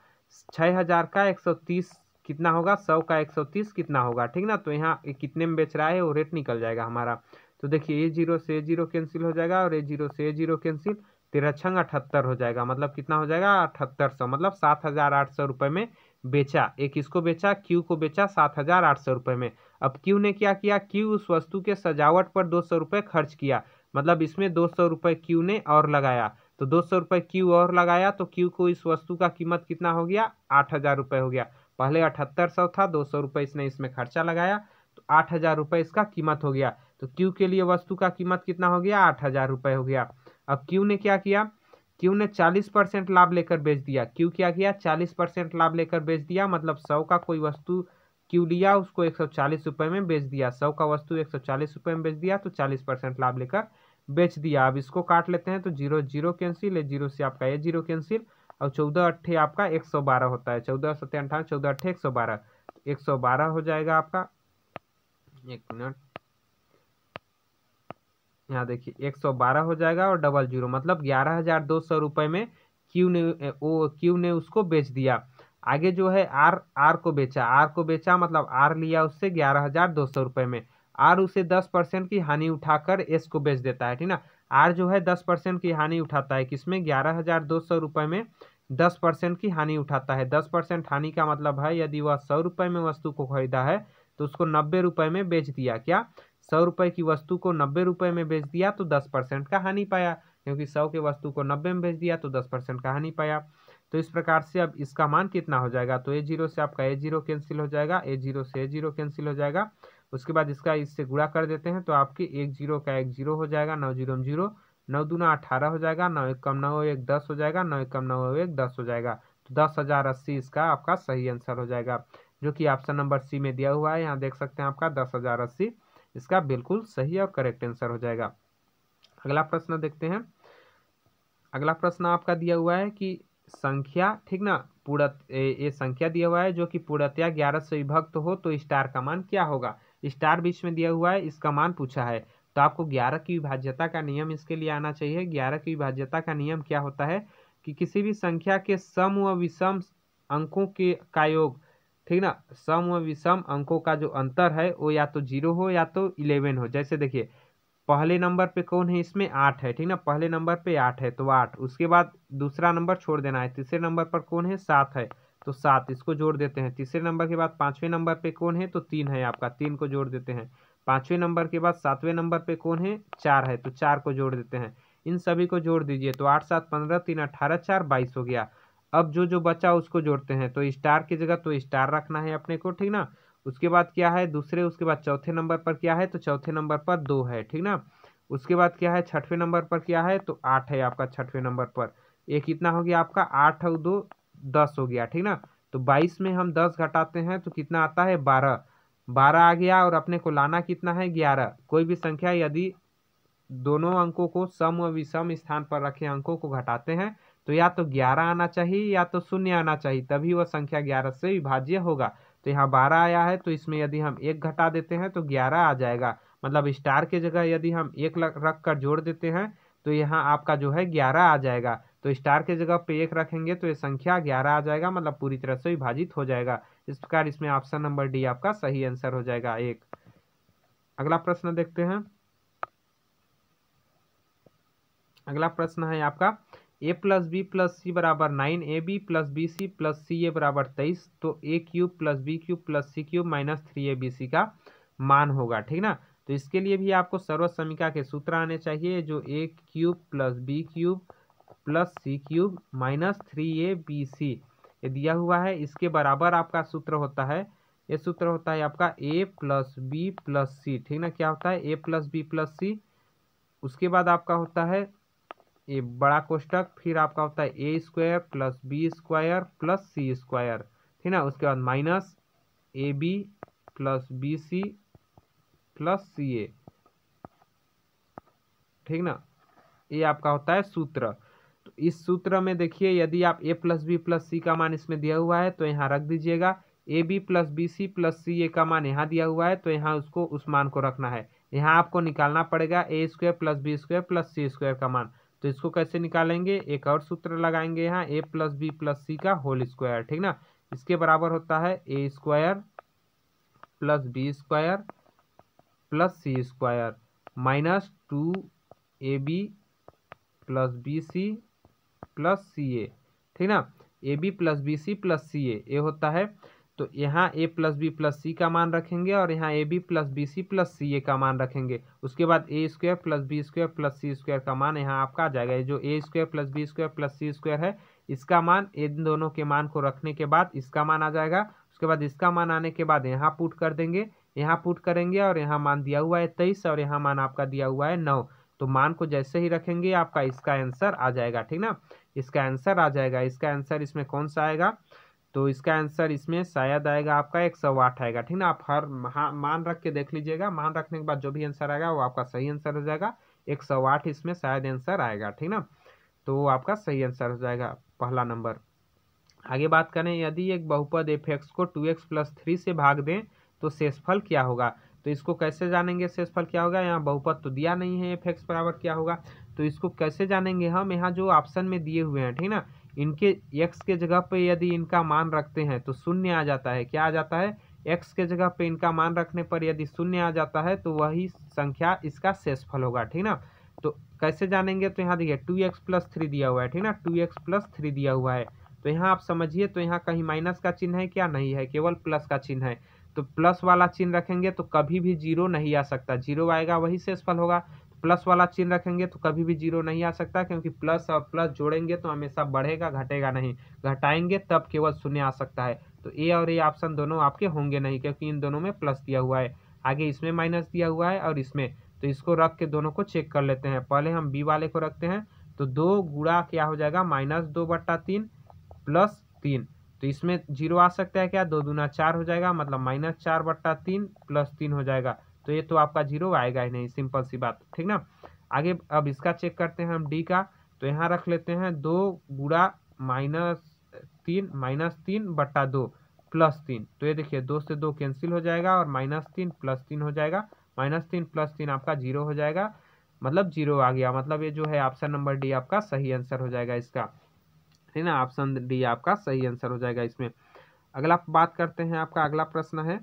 छः हज़ार का एक सौ तीस कितना होगा सौ का एक सौ तीस कितना होगा ठीक ना तो यहाँ कितने में बेच रहा है वो रेट निकल जाएगा हमारा तो देखिए ए जीरो से ए जीरो कैंसिल हो जाएगा और ए जीरो से ए जीरो कैंसिल तिरछंग अठहत्तर हो जाएगा मतलब कितना हो जाएगा अठहत्तर सौ मतलब सात हज़ार आठ सौ रुपये में बेचा एक इसको बेचा क्यू को बेचा सात हज़ार आठ सौ रुपये में अब क्यू ने क्या किया क्यू उस वस्तु के सजावट पर दो सौ रुपये खर्च किया मतलब इसमें दो सौ रुपये क्यू ने और लगाया तो दो सौ रुपये क्यू और लगाया तो क्यू को इस वस्तु का कीमत कितना हो गया आठ हज़ार रुपये हो गया पहले अठहत्तर सौ था दो सौ रुपये इसने इसमें खर्चा लगाया तो आठ हज़ार रुपये इसका कीमत हो गया तो क्यू के लिए वस्तु का कीमत कितना हो गया आठ हज़ार रुपये हो गया अब क्यू ने क्या किया क्यू ने चालीस परसेंट लाभ लेकर बेच दिया क्यू क्या किया चालीस परसेंट लाभ लेकर बेच दिया मतलब सौ का कोई वस्तु क्यू लिया उसको एक सौ चालीस रुपये में बेच दिया सौ का वस्तु एक सौ चालीस रुपये में बेच दिया तो चालीस परसेंट लाभ लेकर बेच दिया अब इसको काट लेते हैं तो जीरो जीरो कैंसिल है जीरो से आपका ये जीरो कैंसिल और चौदह अट्ठे आपका एक सौ बारह होता है चौदह सत्य अंठान चौदह अट्ठे एक सौ बारह एक सौ बारह हो जाएगा आपका एक मिनट यहाँ देखिए एक सौ बारह हो जाएगा और डबल जीरो मतलब ग्यारह हज़ार दो सौ रुपये में क्यू ने ओ क्यू ने उसको बेच दिया आगे जो है आर आर को बेचा आर को बेचा मतलब आर लिया उससे ग्यारह हज़ार दो सौ रुपये में आर उसे दस परसेंट की हानि उठाकर एस को बेच देता है ठीक ना आर जो है दस परसेंट की हानि उठाता है किसमें ग्यारह हज़ार दो सौ रुपये में दस परसेंट की हानि उठाता है दस परसेंट हानि का मतलब है यदि वह सौ रुपये में वस्तु को खरीदा है तो उसको नब्बे रुपये में बेच दिया क्या सौ रुपये की वस्तु को नब्बे रुपये में बेच दिया तो दस परसेंट का हानि पाया क्योंकि सौ के वस्तु को नब्बे में बेच दिया तो दस परसेंट का हानि पाया तो इस प्रकार से अब इसका मान कितना हो जाएगा तो ए जीरो से आपका ए जीरो कैंसिल हो जाएगा ए जीरो से ए जीरो कैंसिल हो जाएगा उसके बाद इसका इससे गुड़ा कर देते हैं तो आपके एक जीरो का एक जीरो हो जाएगा नौ जीरो में जीरो नौ दूना अठारह हो जाएगा नौ एक कम नौ एक दस हो जाएगा नौ एक कम नौ एक दस हो जाएगा तो दस हज़ार अस्सी इसका आपका सही आंसर हो जाएगा जो कि ऑप्शन नंबर सी में दिया हुआ है यहाँ देख सकते हैं आपका दस हज़ार अस्सी इसका बिल्कुल सही और करेक्ट आंसर हो जाएगा अगला प्रश्न देखते हैं अगला प्रश्न आपका दिया हुआ है कि संख्या ठीक ना पूरत ये संख्या दिया हुआ है जो कि पूर्णतया ग्यारह से विभक्त हो तो स्टार का मान क्या होगा स्टार बीच में दिया हुआ है इसका मान पूछा है तो आपको ग्यारह की विभाज्यता का नियम इसके लिए आना चाहिए ग्यारह की विभाज्यता का नियम क्या होता है कि किसी भी संख्या के सम व विषम अंकों के का योग ठीक ना सम व विषम अंकों का जो अंतर है वो या तो जीरो हो या तो इलेवन हो जैसे देखिए पहले नंबर पे कौन है इसमें आठ है ठीक ना पहले नंबर पे आठ है तो आठ उसके बाद दूसरा नंबर छोड़ देना है तीसरे नंबर पर कौन है सात है तो सात इसको जोड़ देते हैं तीसरे नंबर के बाद पाँचवें नंबर पे कौन है तो तीन है आपका तीन को जोड़ देते हैं पाँचवें नंबर के बाद सातवें नंबर पे कौन है चार है तो चार को जोड़ देते हैं इन सभी को जोड़ दीजिए तो आठ सात पंद्रह तीन अठारह चार बाईस हो गया अब जो जो बचा उसको जोड़ते हैं तो स्टार की जगह तो स्टार रखना है अपने को ठीक ना उसके बाद क्या है दूसरे उसके बाद चौथे नंबर पर क्या है तो चौथे नंबर पर दो है ठीक ना उसके बाद क्या है छठवें नंबर पर क्या है तो आठ है आपका छठवें नंबर पर एक कितना हो गया आपका आठ और दो दस हो गया ठीक ना तो बाईस में हम दस घटाते हैं तो कितना आता है बारह बारह आ गया और अपने को लाना कितना है ग्यारह कोई भी संख्या यदि दोनों अंकों को सम व विषम स्थान पर रखे अंकों को घटाते हैं तो या तो ग्यारह आना चाहिए या तो शून्य आना चाहिए तभी वह संख्या ग्यारह से विभाज्य होगा तो यहाँ बारह आया है तो इसमें यदि हम एक घटा देते हैं तो ग्यारह आ जाएगा मतलब स्टार के जगह यदि हम एक रख कर जोड़ देते हैं तो यहाँ आपका जो है ग्यारह आ जाएगा तो स्टार के जगह पे एक रखेंगे तो ये संख्या ग्यारह आ जाएगा मतलब पूरी तरह से विभाजित हो जाएगा इस प्रकार इसमें ऑप्शन नंबर डी आपका सही आंसर हो जाएगा एक अगला प्रश्न देखते हैं अगला प्रश्न है आपका A plus B plus C बराबर nine A B plus B C plus C A बराबर तेईस तो A cube plus B cube plus C cube minus three A B C का मान होगा ठीक ना तो इसके लिए भी आपको सर्व समीका के सूत्र आने चाहिए जो A cube plus B cube plus C cube minus three A B C ये दिया हुआ है इसके बराबर आपका सूत्र होता है ये सूत्र होता है आपका A plus B plus C ठीक ना क्या होता है A plus B plus C उसके बाद आपका होता है ये बड़ा कोष्टक फिर आपका होता है A square plus B square plus C square ठीक ना उसके बाद minus A B plus B C plus C A ठीक ना ये आपका होता है सूत्र तो इस सूत्र में देखिए यदि आप A plus B plus C का मान इसमें दिया हुआ है तो यहाँ रख दीजिएगा A B plus B C plus C A का मान यहाँ दिया हुआ है तो यहाँ उसको उस मान को रखना है यहाँ आपको निकालना पड़ेगा A square plus B square plus C square का मान तो इसको कैसे निकालेंगे एक और सूत्र लगाएंगे यहाँ A plus B plus C का होल स्क्वायर ठीक ना इसके बराबर होता है A square plus B square plus C square minus two A B plus B C plus C A ठीक ना A B plus B C plus C A होता है तो यहाँ A plus B plus C का मान रखेंगे और यहाँ A B plus B C plus C A का मान रखेंगे उसके बाद A square plus B square plus C square का मान यहाँ आपका आ जाएगा जो A square plus B square plus C square है इसका मान इन दोनों के मान को रखने के बाद इसका मान आ जाएगा उसके बाद इसका मान आने के बाद यहाँ पुट कर देंगे यहाँ पुट करेंगे और यहाँ मान दिया हुआ है तेईस और यहाँ मान आपका दिया हुआ है नौ तो मान को जैसे ही रखेंगे आपका इसका आंसर आ जाएगा ठीक ना इसका आंसर आ जाएगा इसका आंसर इसमें कौन सा आएगा तो इसका आंसर इसमें शायद आएगा आपका एक सौ आठ आएगा ठीक ना आप हर मान रख के देख लीजिएगा मान रखने के बाद जो भी आंसर आएगा वो आपका सही आंसर हो जाएगा एक सौ आठ इसमें शायद आंसर आएगा ठीक ना तो आपका सही आंसर हो जाएगा पहला नंबर आगे बात करें यदि एक बहुपद एफ एक्स को टू एक्स प्लस थ्री से भाग दें तो शेषफल क्या होगा तो इसको कैसे जानेंगे शेषफल क्या होगा यहाँ बहुपद तो दिया नहीं है एफ एक्स बराबर क्या होगा तो इसको कैसे जानेंगे हम यहाँ जो ऑप्शन में दिए हुए हैं ठीक ना इनके एक्स के जगह पे यदि इनका मान रखते हैं तो शून्य आ जाता है क्या आ जाता है एक्स के जगह पे इनका मान रखने पर यदि शून्य आ जाता है तो वही संख्या इसका शेषफल होगा ठीक ना तो कैसे जानेंगे तो यहाँ देखिए टू एक्स प्लस थ्री दिया हुआ है ठीक ना टू एक्स प्लस थ्री दिया हुआ है तो यहाँ आप समझिए तो यहाँ कहीं माइनस का चिन्ह है क्या नहीं है केवल प्लस का चिन्ह है तो प्लस वाला चिन्ह रखेंगे तो कभी भी जीरो नहीं आ सकता जीरो आएगा वही शेषफल होगा प्लस वाला चिन्ह रखेंगे तो कभी भी जीरो नहीं आ सकता क्योंकि प्लस और प्लस जोड़ेंगे तो हमेशा बढ़ेगा घटेगा नहीं घटाएंगे तब केवल शून्य आ सकता है तो ए और ए ऑप्शन दोनों आपके होंगे नहीं क्योंकि इन दोनों में प्लस दिया हुआ है आगे इसमें माइनस दिया हुआ है और इसमें तो इसको रख के दोनों को चेक कर लेते हैं पहले हम बी वाले को रखते हैं तो दो गुड़ा क्या हो जाएगा माइनस दो बट्टा तीन प्लस तीन तो इसमें जीरो आ सकता है क्या दो दूना चार हो जाएगा मतलब माइनस चार बट्टा तीन प्लस तीन हो जाएगा तो ये तो आपका जीरो आएगा ही नहीं सिंपल सी बात ठीक ना आगे अब इसका चेक करते हैं हम डी का तो यहाँ रख लेते हैं दो बुरा माइनस तीन माइनस तीन बट्टा दो प्लस तीन तो ये देखिए दो से दो कैंसिल हो जाएगा और माइनस तीन प्लस तीन हो जाएगा माइनस तीन प्लस तीन आपका जीरो हो जाएगा मतलब जीरो आ गया मतलब ये जो है ऑप्शन नंबर डी आपका सही आंसर हो जाएगा इसका है ना ऑप्शन डी आपका सही आंसर हो जाएगा इसमें अगला बात करते हैं आपका अगला प्रश्न है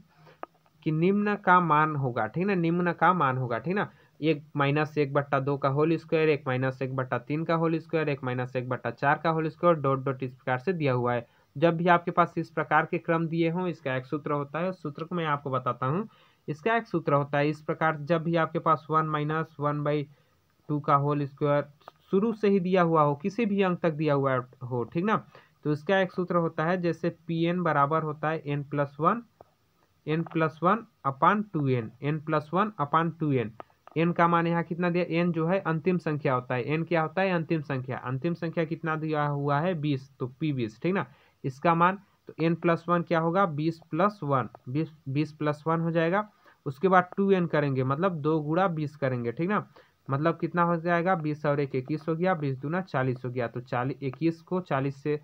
कि निम्न का मान होगा ठीक ना निम्न का मान होगा ठीक ना एक माइनस एक बट्टा दो का होल स्क्वायर एक माइनस एक बट्टा तीन का होल स्क्वायर एक माइनस एक बट्टा चार का होल स्क्वायर डॉट डॉट इस प्रकार से दिया हुआ है जब भी आपके पास इस प्रकार के क्रम दिए हों इसका एक सूत्र होता है सूत्र को मैं आपको बताता हूँ इसका एक सूत्र होता है इस प्रकार जब भी आपके पास one minus one by two का होल स्क्वायर शुरू से ही दिया हुआ हो किसी भी अंक तक दिया हुआ हो ठीक ना तो इसका एक सूत्र होता है जैसे पी एन बराबर होता है N plus one N plus one upon two N N plus one upon two N N का मान यहाँ कितना दिया एन जो है अंतिम संख्या होता है एन क्या होता है अंतिम संख्या अंतिम संख्या कितना दिया हुआ है बीस तो पी बीस ठीक ना इसका मान तो एन प्लस वन क्या होगा बीस प्लस वन बीस बीस प्लस वन हो जाएगा उसके बाद टू एन करेंगे मतलब दो गुड़ा बीस करेंगे ठीक ना मतलब कितना हो जाएगा बीस और एक इक्कीस हो गया बीस दूना चालीस हो गया तो चालीस इक्कीस को चालीस से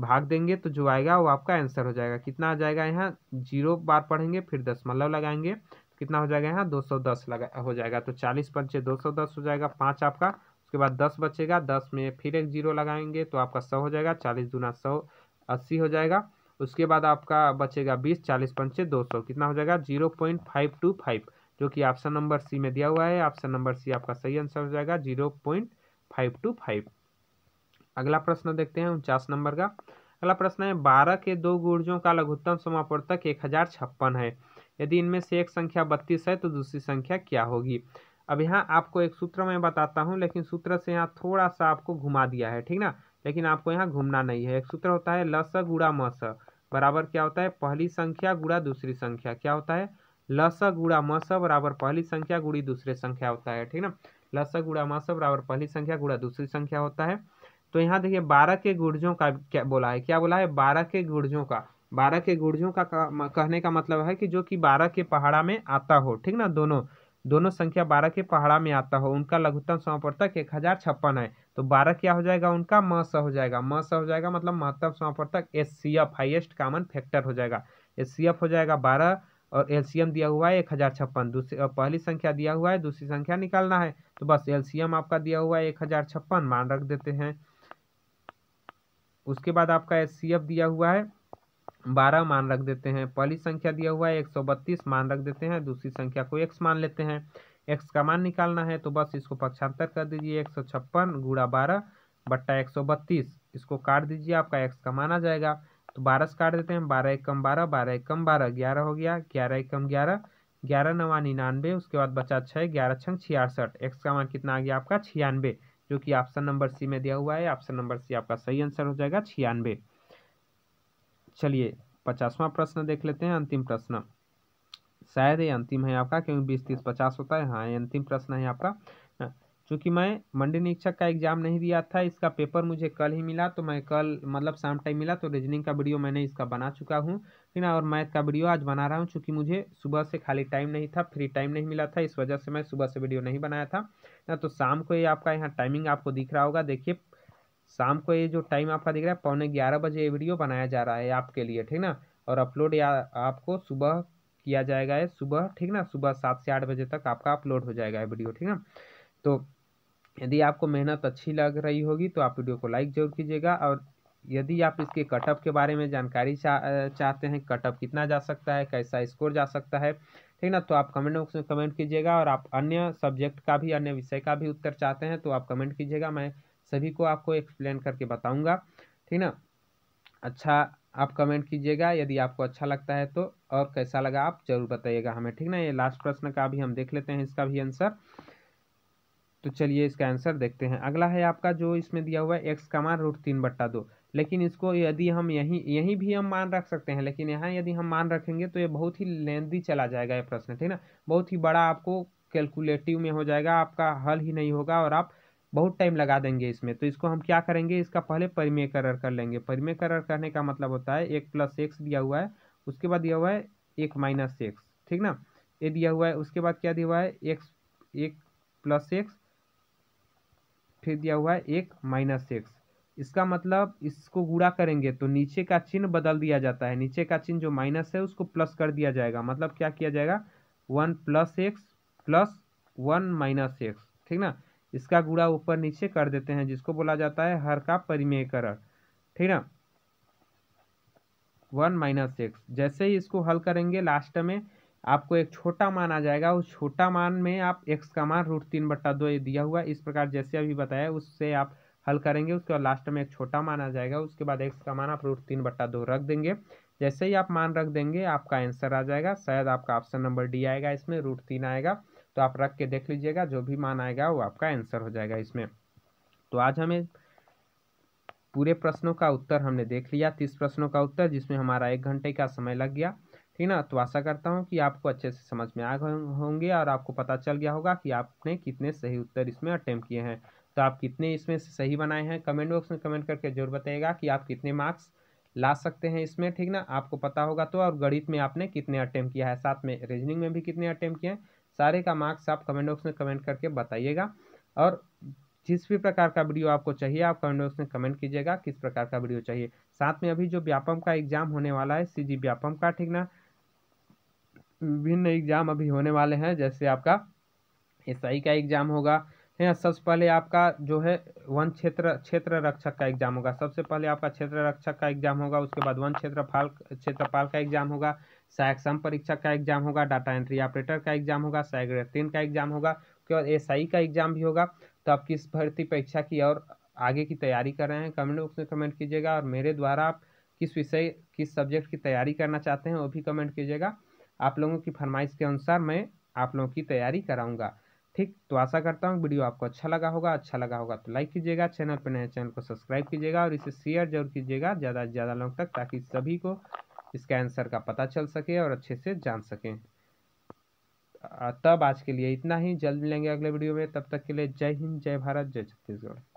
भाग देंगे तो जो आएगा वो आपका आंसर हो जाएगा कितना आ जाएगा यहाँ जीरो बार पढ़ेंगे फिर दशमलव लगाएंगे कितना हो जाएगा यहाँ दो सौ दस लगा हो जाएगा तो चालीस पंचे दो सौ दस हो जाएगा पाँच आपका उसके बाद दस बचेगा दस में फिर एक जीरो लगाएंगे तो आपका सौ हो जाएगा चालीस दूना सौ अस्सी हो जाएगा उसके बाद आपका बचेगा बीस चालीस पंचे दो सौ कितना हो जाएगा zero point five two five जो कि ऑप्शन नंबर सी में दिया हुआ है ऑप्शन नंबर सी आपका सही आंसर हो जाएगा zero point five two five अगला प्रश्न देखते हैं उनचास नंबर का अगला प्रश्न है बारह के दो गुर्जों का लघुत्तम समापवर्तक एक हजार छप्पन है यदि इनमें से एक संख्या बत्तीस है तो दूसरी संख्या क्या होगी अब यहाँ आपको एक सूत्र मैं बताता हूँ लेकिन सूत्र से यहाँ थोड़ा सा आपको घुमा दिया है ठीक ना लेकिन आपको यहाँ घूमना नहीं है एक सूत्र होता है लस गुड़ा मस बराबर क्या होता है पहली संख्या गुड़ा दूसरी संख्या क्या होता है लस गुड़ा मस बराबर पहली संख्या गुड़ी दूसरी संख्या होता है ठीक ना लस गुड़ा मस बराबर पहली संख्या गुड़ा दूसरी संख्या होता है तो यहाँ देखिए बारह के गुर्जों का क्या बोला है क्या बोला है बारह के गुर्जों का बारह के गुर्जों का कहने का मतलब है कि जो कि बारह के पहाड़ा में आता हो ठीक ना दोनों दोनों संख्या बारह के पहाड़ा में आता हो उनका लघुत्तम समापर्तक एक हज़ार छप्पन है तो बारह क्या हो जाएगा उनका म स हो जाएगा म स हो जाएगा मतलब महत्तम समापर्तक S C F highest common factor हो जाएगा एस सी एफ हो जाएगा बारह और एलसीएम दिया हुआ है एक हज़ार छप्पन दूसरी पहली संख्या दिया हुआ है दूसरी संख्या निकालना है तो बस एम आपका दिया हुआ है एक हज़ार छप्पन मान रख देते हैं उसके बाद आपका एस दिया हुआ है बारह मान रख देते हैं पहली संख्या दिया हुआ है एक सौ बत्तीस मान रख देते हैं दूसरी संख्या को एक्स मान लेते हैं एक्स का मान निकालना है तो बस इसको पक्षांतर कर दीजिए एक सौ छप्पन गुड़ा बारह बट्टा एक सौ बत्तीस इसको काट दीजिए आपका एक्स का मान आ जाएगा तो बारह से काट देते हैं बारह एक कम बारह बारह एक कम बारह ग्यारह हो गया ग्यारह एक कम ग्यारह ग्यारह नवा निन्यानवे उसके बाद बचा छः ग्यारह छः छियासठ एक्स का मान कितना आ गया आपका छियानवे जो कि ऑप्शन नंबर सी में दिया हुआ है ऑप्शन नंबर सी आपका सही आंसर हो जाएगा छियानवे चलिए पचासवा प्रश्न देख लेते हैं अंतिम प्रश्न शायद ये अंतिम है आपका क्योंकि बीस तीस पचास होता है हाँ ये अंतिम प्रश्न है आपका चूँकि मैं मंडी निरीक्षक का एग्ज़ाम नहीं दिया था इसका पेपर मुझे कल ही मिला तो मैं कल मतलब शाम टाइम मिला तो रीजनिंग का वीडियो मैंने इसका बना चुका हूँ ठीक ना और मैथ का वीडियो आज बना रहा हूँ चूँकि मुझे सुबह से खाली टाइम नहीं था फ्री टाइम नहीं मिला था इस वजह से मैं सुबह से वीडियो नहीं बनाया था ना तो शाम को ये आपका यहाँ टाइमिंग आपको दिख रहा होगा देखिए शाम को ये जो टाइम आपका दिख रहा है पौने ग्यारह बजे ये वीडियो बनाया जा रहा है आपके लिए ठीक ना और अपलोड या आपको सुबह किया जाएगा सुबह ठीक ना सुबह सात से आठ बजे तक आपका अपलोड हो जाएगा वीडियो ठीक ना तो यदि आपको मेहनत अच्छी लग रही होगी तो आप वीडियो को लाइक ज़रूर कीजिएगा और यदि आप इसके कटअप के बारे में जानकारी चा, चाहते हैं कटअप कितना जा सकता है कैसा स्कोर जा सकता है ठीक ना तो आप कमेंट बॉक्स में कमेंट कीजिएगा और आप अन्य सब्जेक्ट का भी अन्य विषय का भी उत्तर चाहते हैं तो आप कमेंट कीजिएगा मैं सभी को आपको एक्सप्लेन करके बताऊँगा ठीक ना अच्छा आप कमेंट कीजिएगा यदि आपको अच्छा लगता है तो और कैसा लगा आप जरूर बताइएगा हमें ठीक ना ये लास्ट प्रश्न का भी हम देख लेते हैं इसका भी आंसर तो चलिए इसका आंसर देखते हैं अगला है आपका जो इसमें दिया हुआ है एक्स का मान रूट तीन बट्टा दो लेकिन इसको यदि हम यहीं यहीं भी हम मान रख सकते हैं लेकिन यहाँ यदि हम मान रखेंगे तो ये बहुत ही लेंदी चला जाएगा ये प्रश्न ठीक ना बहुत ही बड़ा आपको कैलकुलेटिव में हो जाएगा आपका हल ही नहीं होगा और आप बहुत टाइम लगा देंगे इसमें तो इसको हम क्या करेंगे इसका पहले परिमेय करर कर लेंगे परिमेय करर करने का मतलब होता है एक प्लस एक्स दिया हुआ है उसके बाद दिया हुआ है एक माइनस एक्स ठीक ना ये दिया हुआ है उसके बाद क्या दिया हुआ है एक्स एक प्लस एक्स फिर दिया हुआ है एक माइनस एक्स इसका मतलब इसको गुड़ा करेंगे तो नीचे का चिन्ह बदल दिया जाता है नीचे का चिन्ह जो माइनस है उसको प्लस कर दिया जाएगा मतलब क्या किया जाएगा one plus X plus one minus X ठीक ना इसका गुड़ा ऊपर नीचे कर देते हैं जिसको बोला जाता है हर का परिमयकरण ठीक ना वन माइनस एक्स जैसे ही इसको हल करेंगे लास्ट में आपको एक छोटा मान आ जाएगा उस छोटा मान में आप एक्स का मान रूट तीन बट्टा दो दिया हुआ इस प्रकार जैसे अभी बताया उससे आप हल करेंगे उसके बाद लास्ट में एक छोटा मान आ जाएगा उसके बाद एक्स का मान आप रूट तीन बट्टा दो रख देंगे जैसे ही आप मान रख देंगे आपका आंसर आ जाएगा शायद आपका ऑप्शन नंबर डी आएगा इसमें रूट तीन आएगा तो आप रख के देख लीजिएगा जो भी मान आएगा वो आपका आंसर हो जाएगा इसमें तो आज हमें पूरे प्रश्नों का उत्तर हमने देख लिया तीस प्रश्नों का उत्तर जिसमें हमारा एक घंटे का समय लग गया ठीक ना तो आशा करता हूँ कि आपको अच्छे से समझ में आ गए होंगे और आपको पता चल गया होगा कि आपने कितने सही उत्तर इसमें अटैम्प्ट किए हैं तो आप कितने इसमें से सही बनाए हैं कमेंट बॉक्स में कमेंट करके जरूर बताइएगा कि आप कितने मार्क्स ला सकते हैं इसमें ठीक ना आपको पता होगा तो और गणित में आपने कितने अटैम्प्ट किया है साथ में रीजनिंग में भी कितने अटैम्प्ट किए हैं सारे का मार्क्स आप कमेंट बॉक्स में कमेंट करके बताइएगा और जिस भी प्रकार का वीडियो आपको चाहिए आप कमेंट बॉक्स में कमेंट कीजिएगा किस प्रकार का वीडियो चाहिए साथ में अभी जो व्यापम का एग्जाम होने वाला है सी जी व्यापम का ठीक ना विभिन्न एग्ज़ाम अभी होने वाले हैं जैसे आपका एस का एग्ज़ाम होगा या सबसे पहले आपका जो है वन क्षेत्र क्षेत्र रक्षक का एग्जाम होगा सबसे पहले आपका क्षेत्र रक्षक का एग्जाम होगा उसके बाद वन क्षेत्रफाल क्षेत्रपाल का एग्जाम होगा सहायक सम परीक्षक का एग्जाम होगा डाटा एंट्री ऑपरेटर का एग्जाम होगा सहायक रेटिन का एग्जाम होगा उसके बाद एस का एग्जाम भी होगा तो आप किस भर्ती परीक्षा की और आगे की तैयारी कर रहे हैं कमेंट बॉक्स में कमेंट कीजिएगा और मेरे द्वारा आप किस विषय किस सब्जेक्ट की तैयारी करना चाहते हैं वो भी कमेंट कीजिएगा आप लोगों की फरमाइश के अनुसार मैं आप लोगों की तैयारी कराऊंगा ठीक तो आशा करता हूँ वीडियो आपको अच्छा लगा होगा अच्छा लगा होगा तो लाइक कीजिएगा चैनल पर नए चैनल को सब्सक्राइब कीजिएगा और इसे शेयर जरूर कीजिएगा ज़्यादा से ज़्यादा लोगों तक ताकि सभी को इसका आंसर का पता चल सके और अच्छे से जान सकें तब आज के लिए इतना ही जल्द मिलेंगे अगले वीडियो में तब तक के लिए जय हिंद जय भारत जय छत्तीसगढ़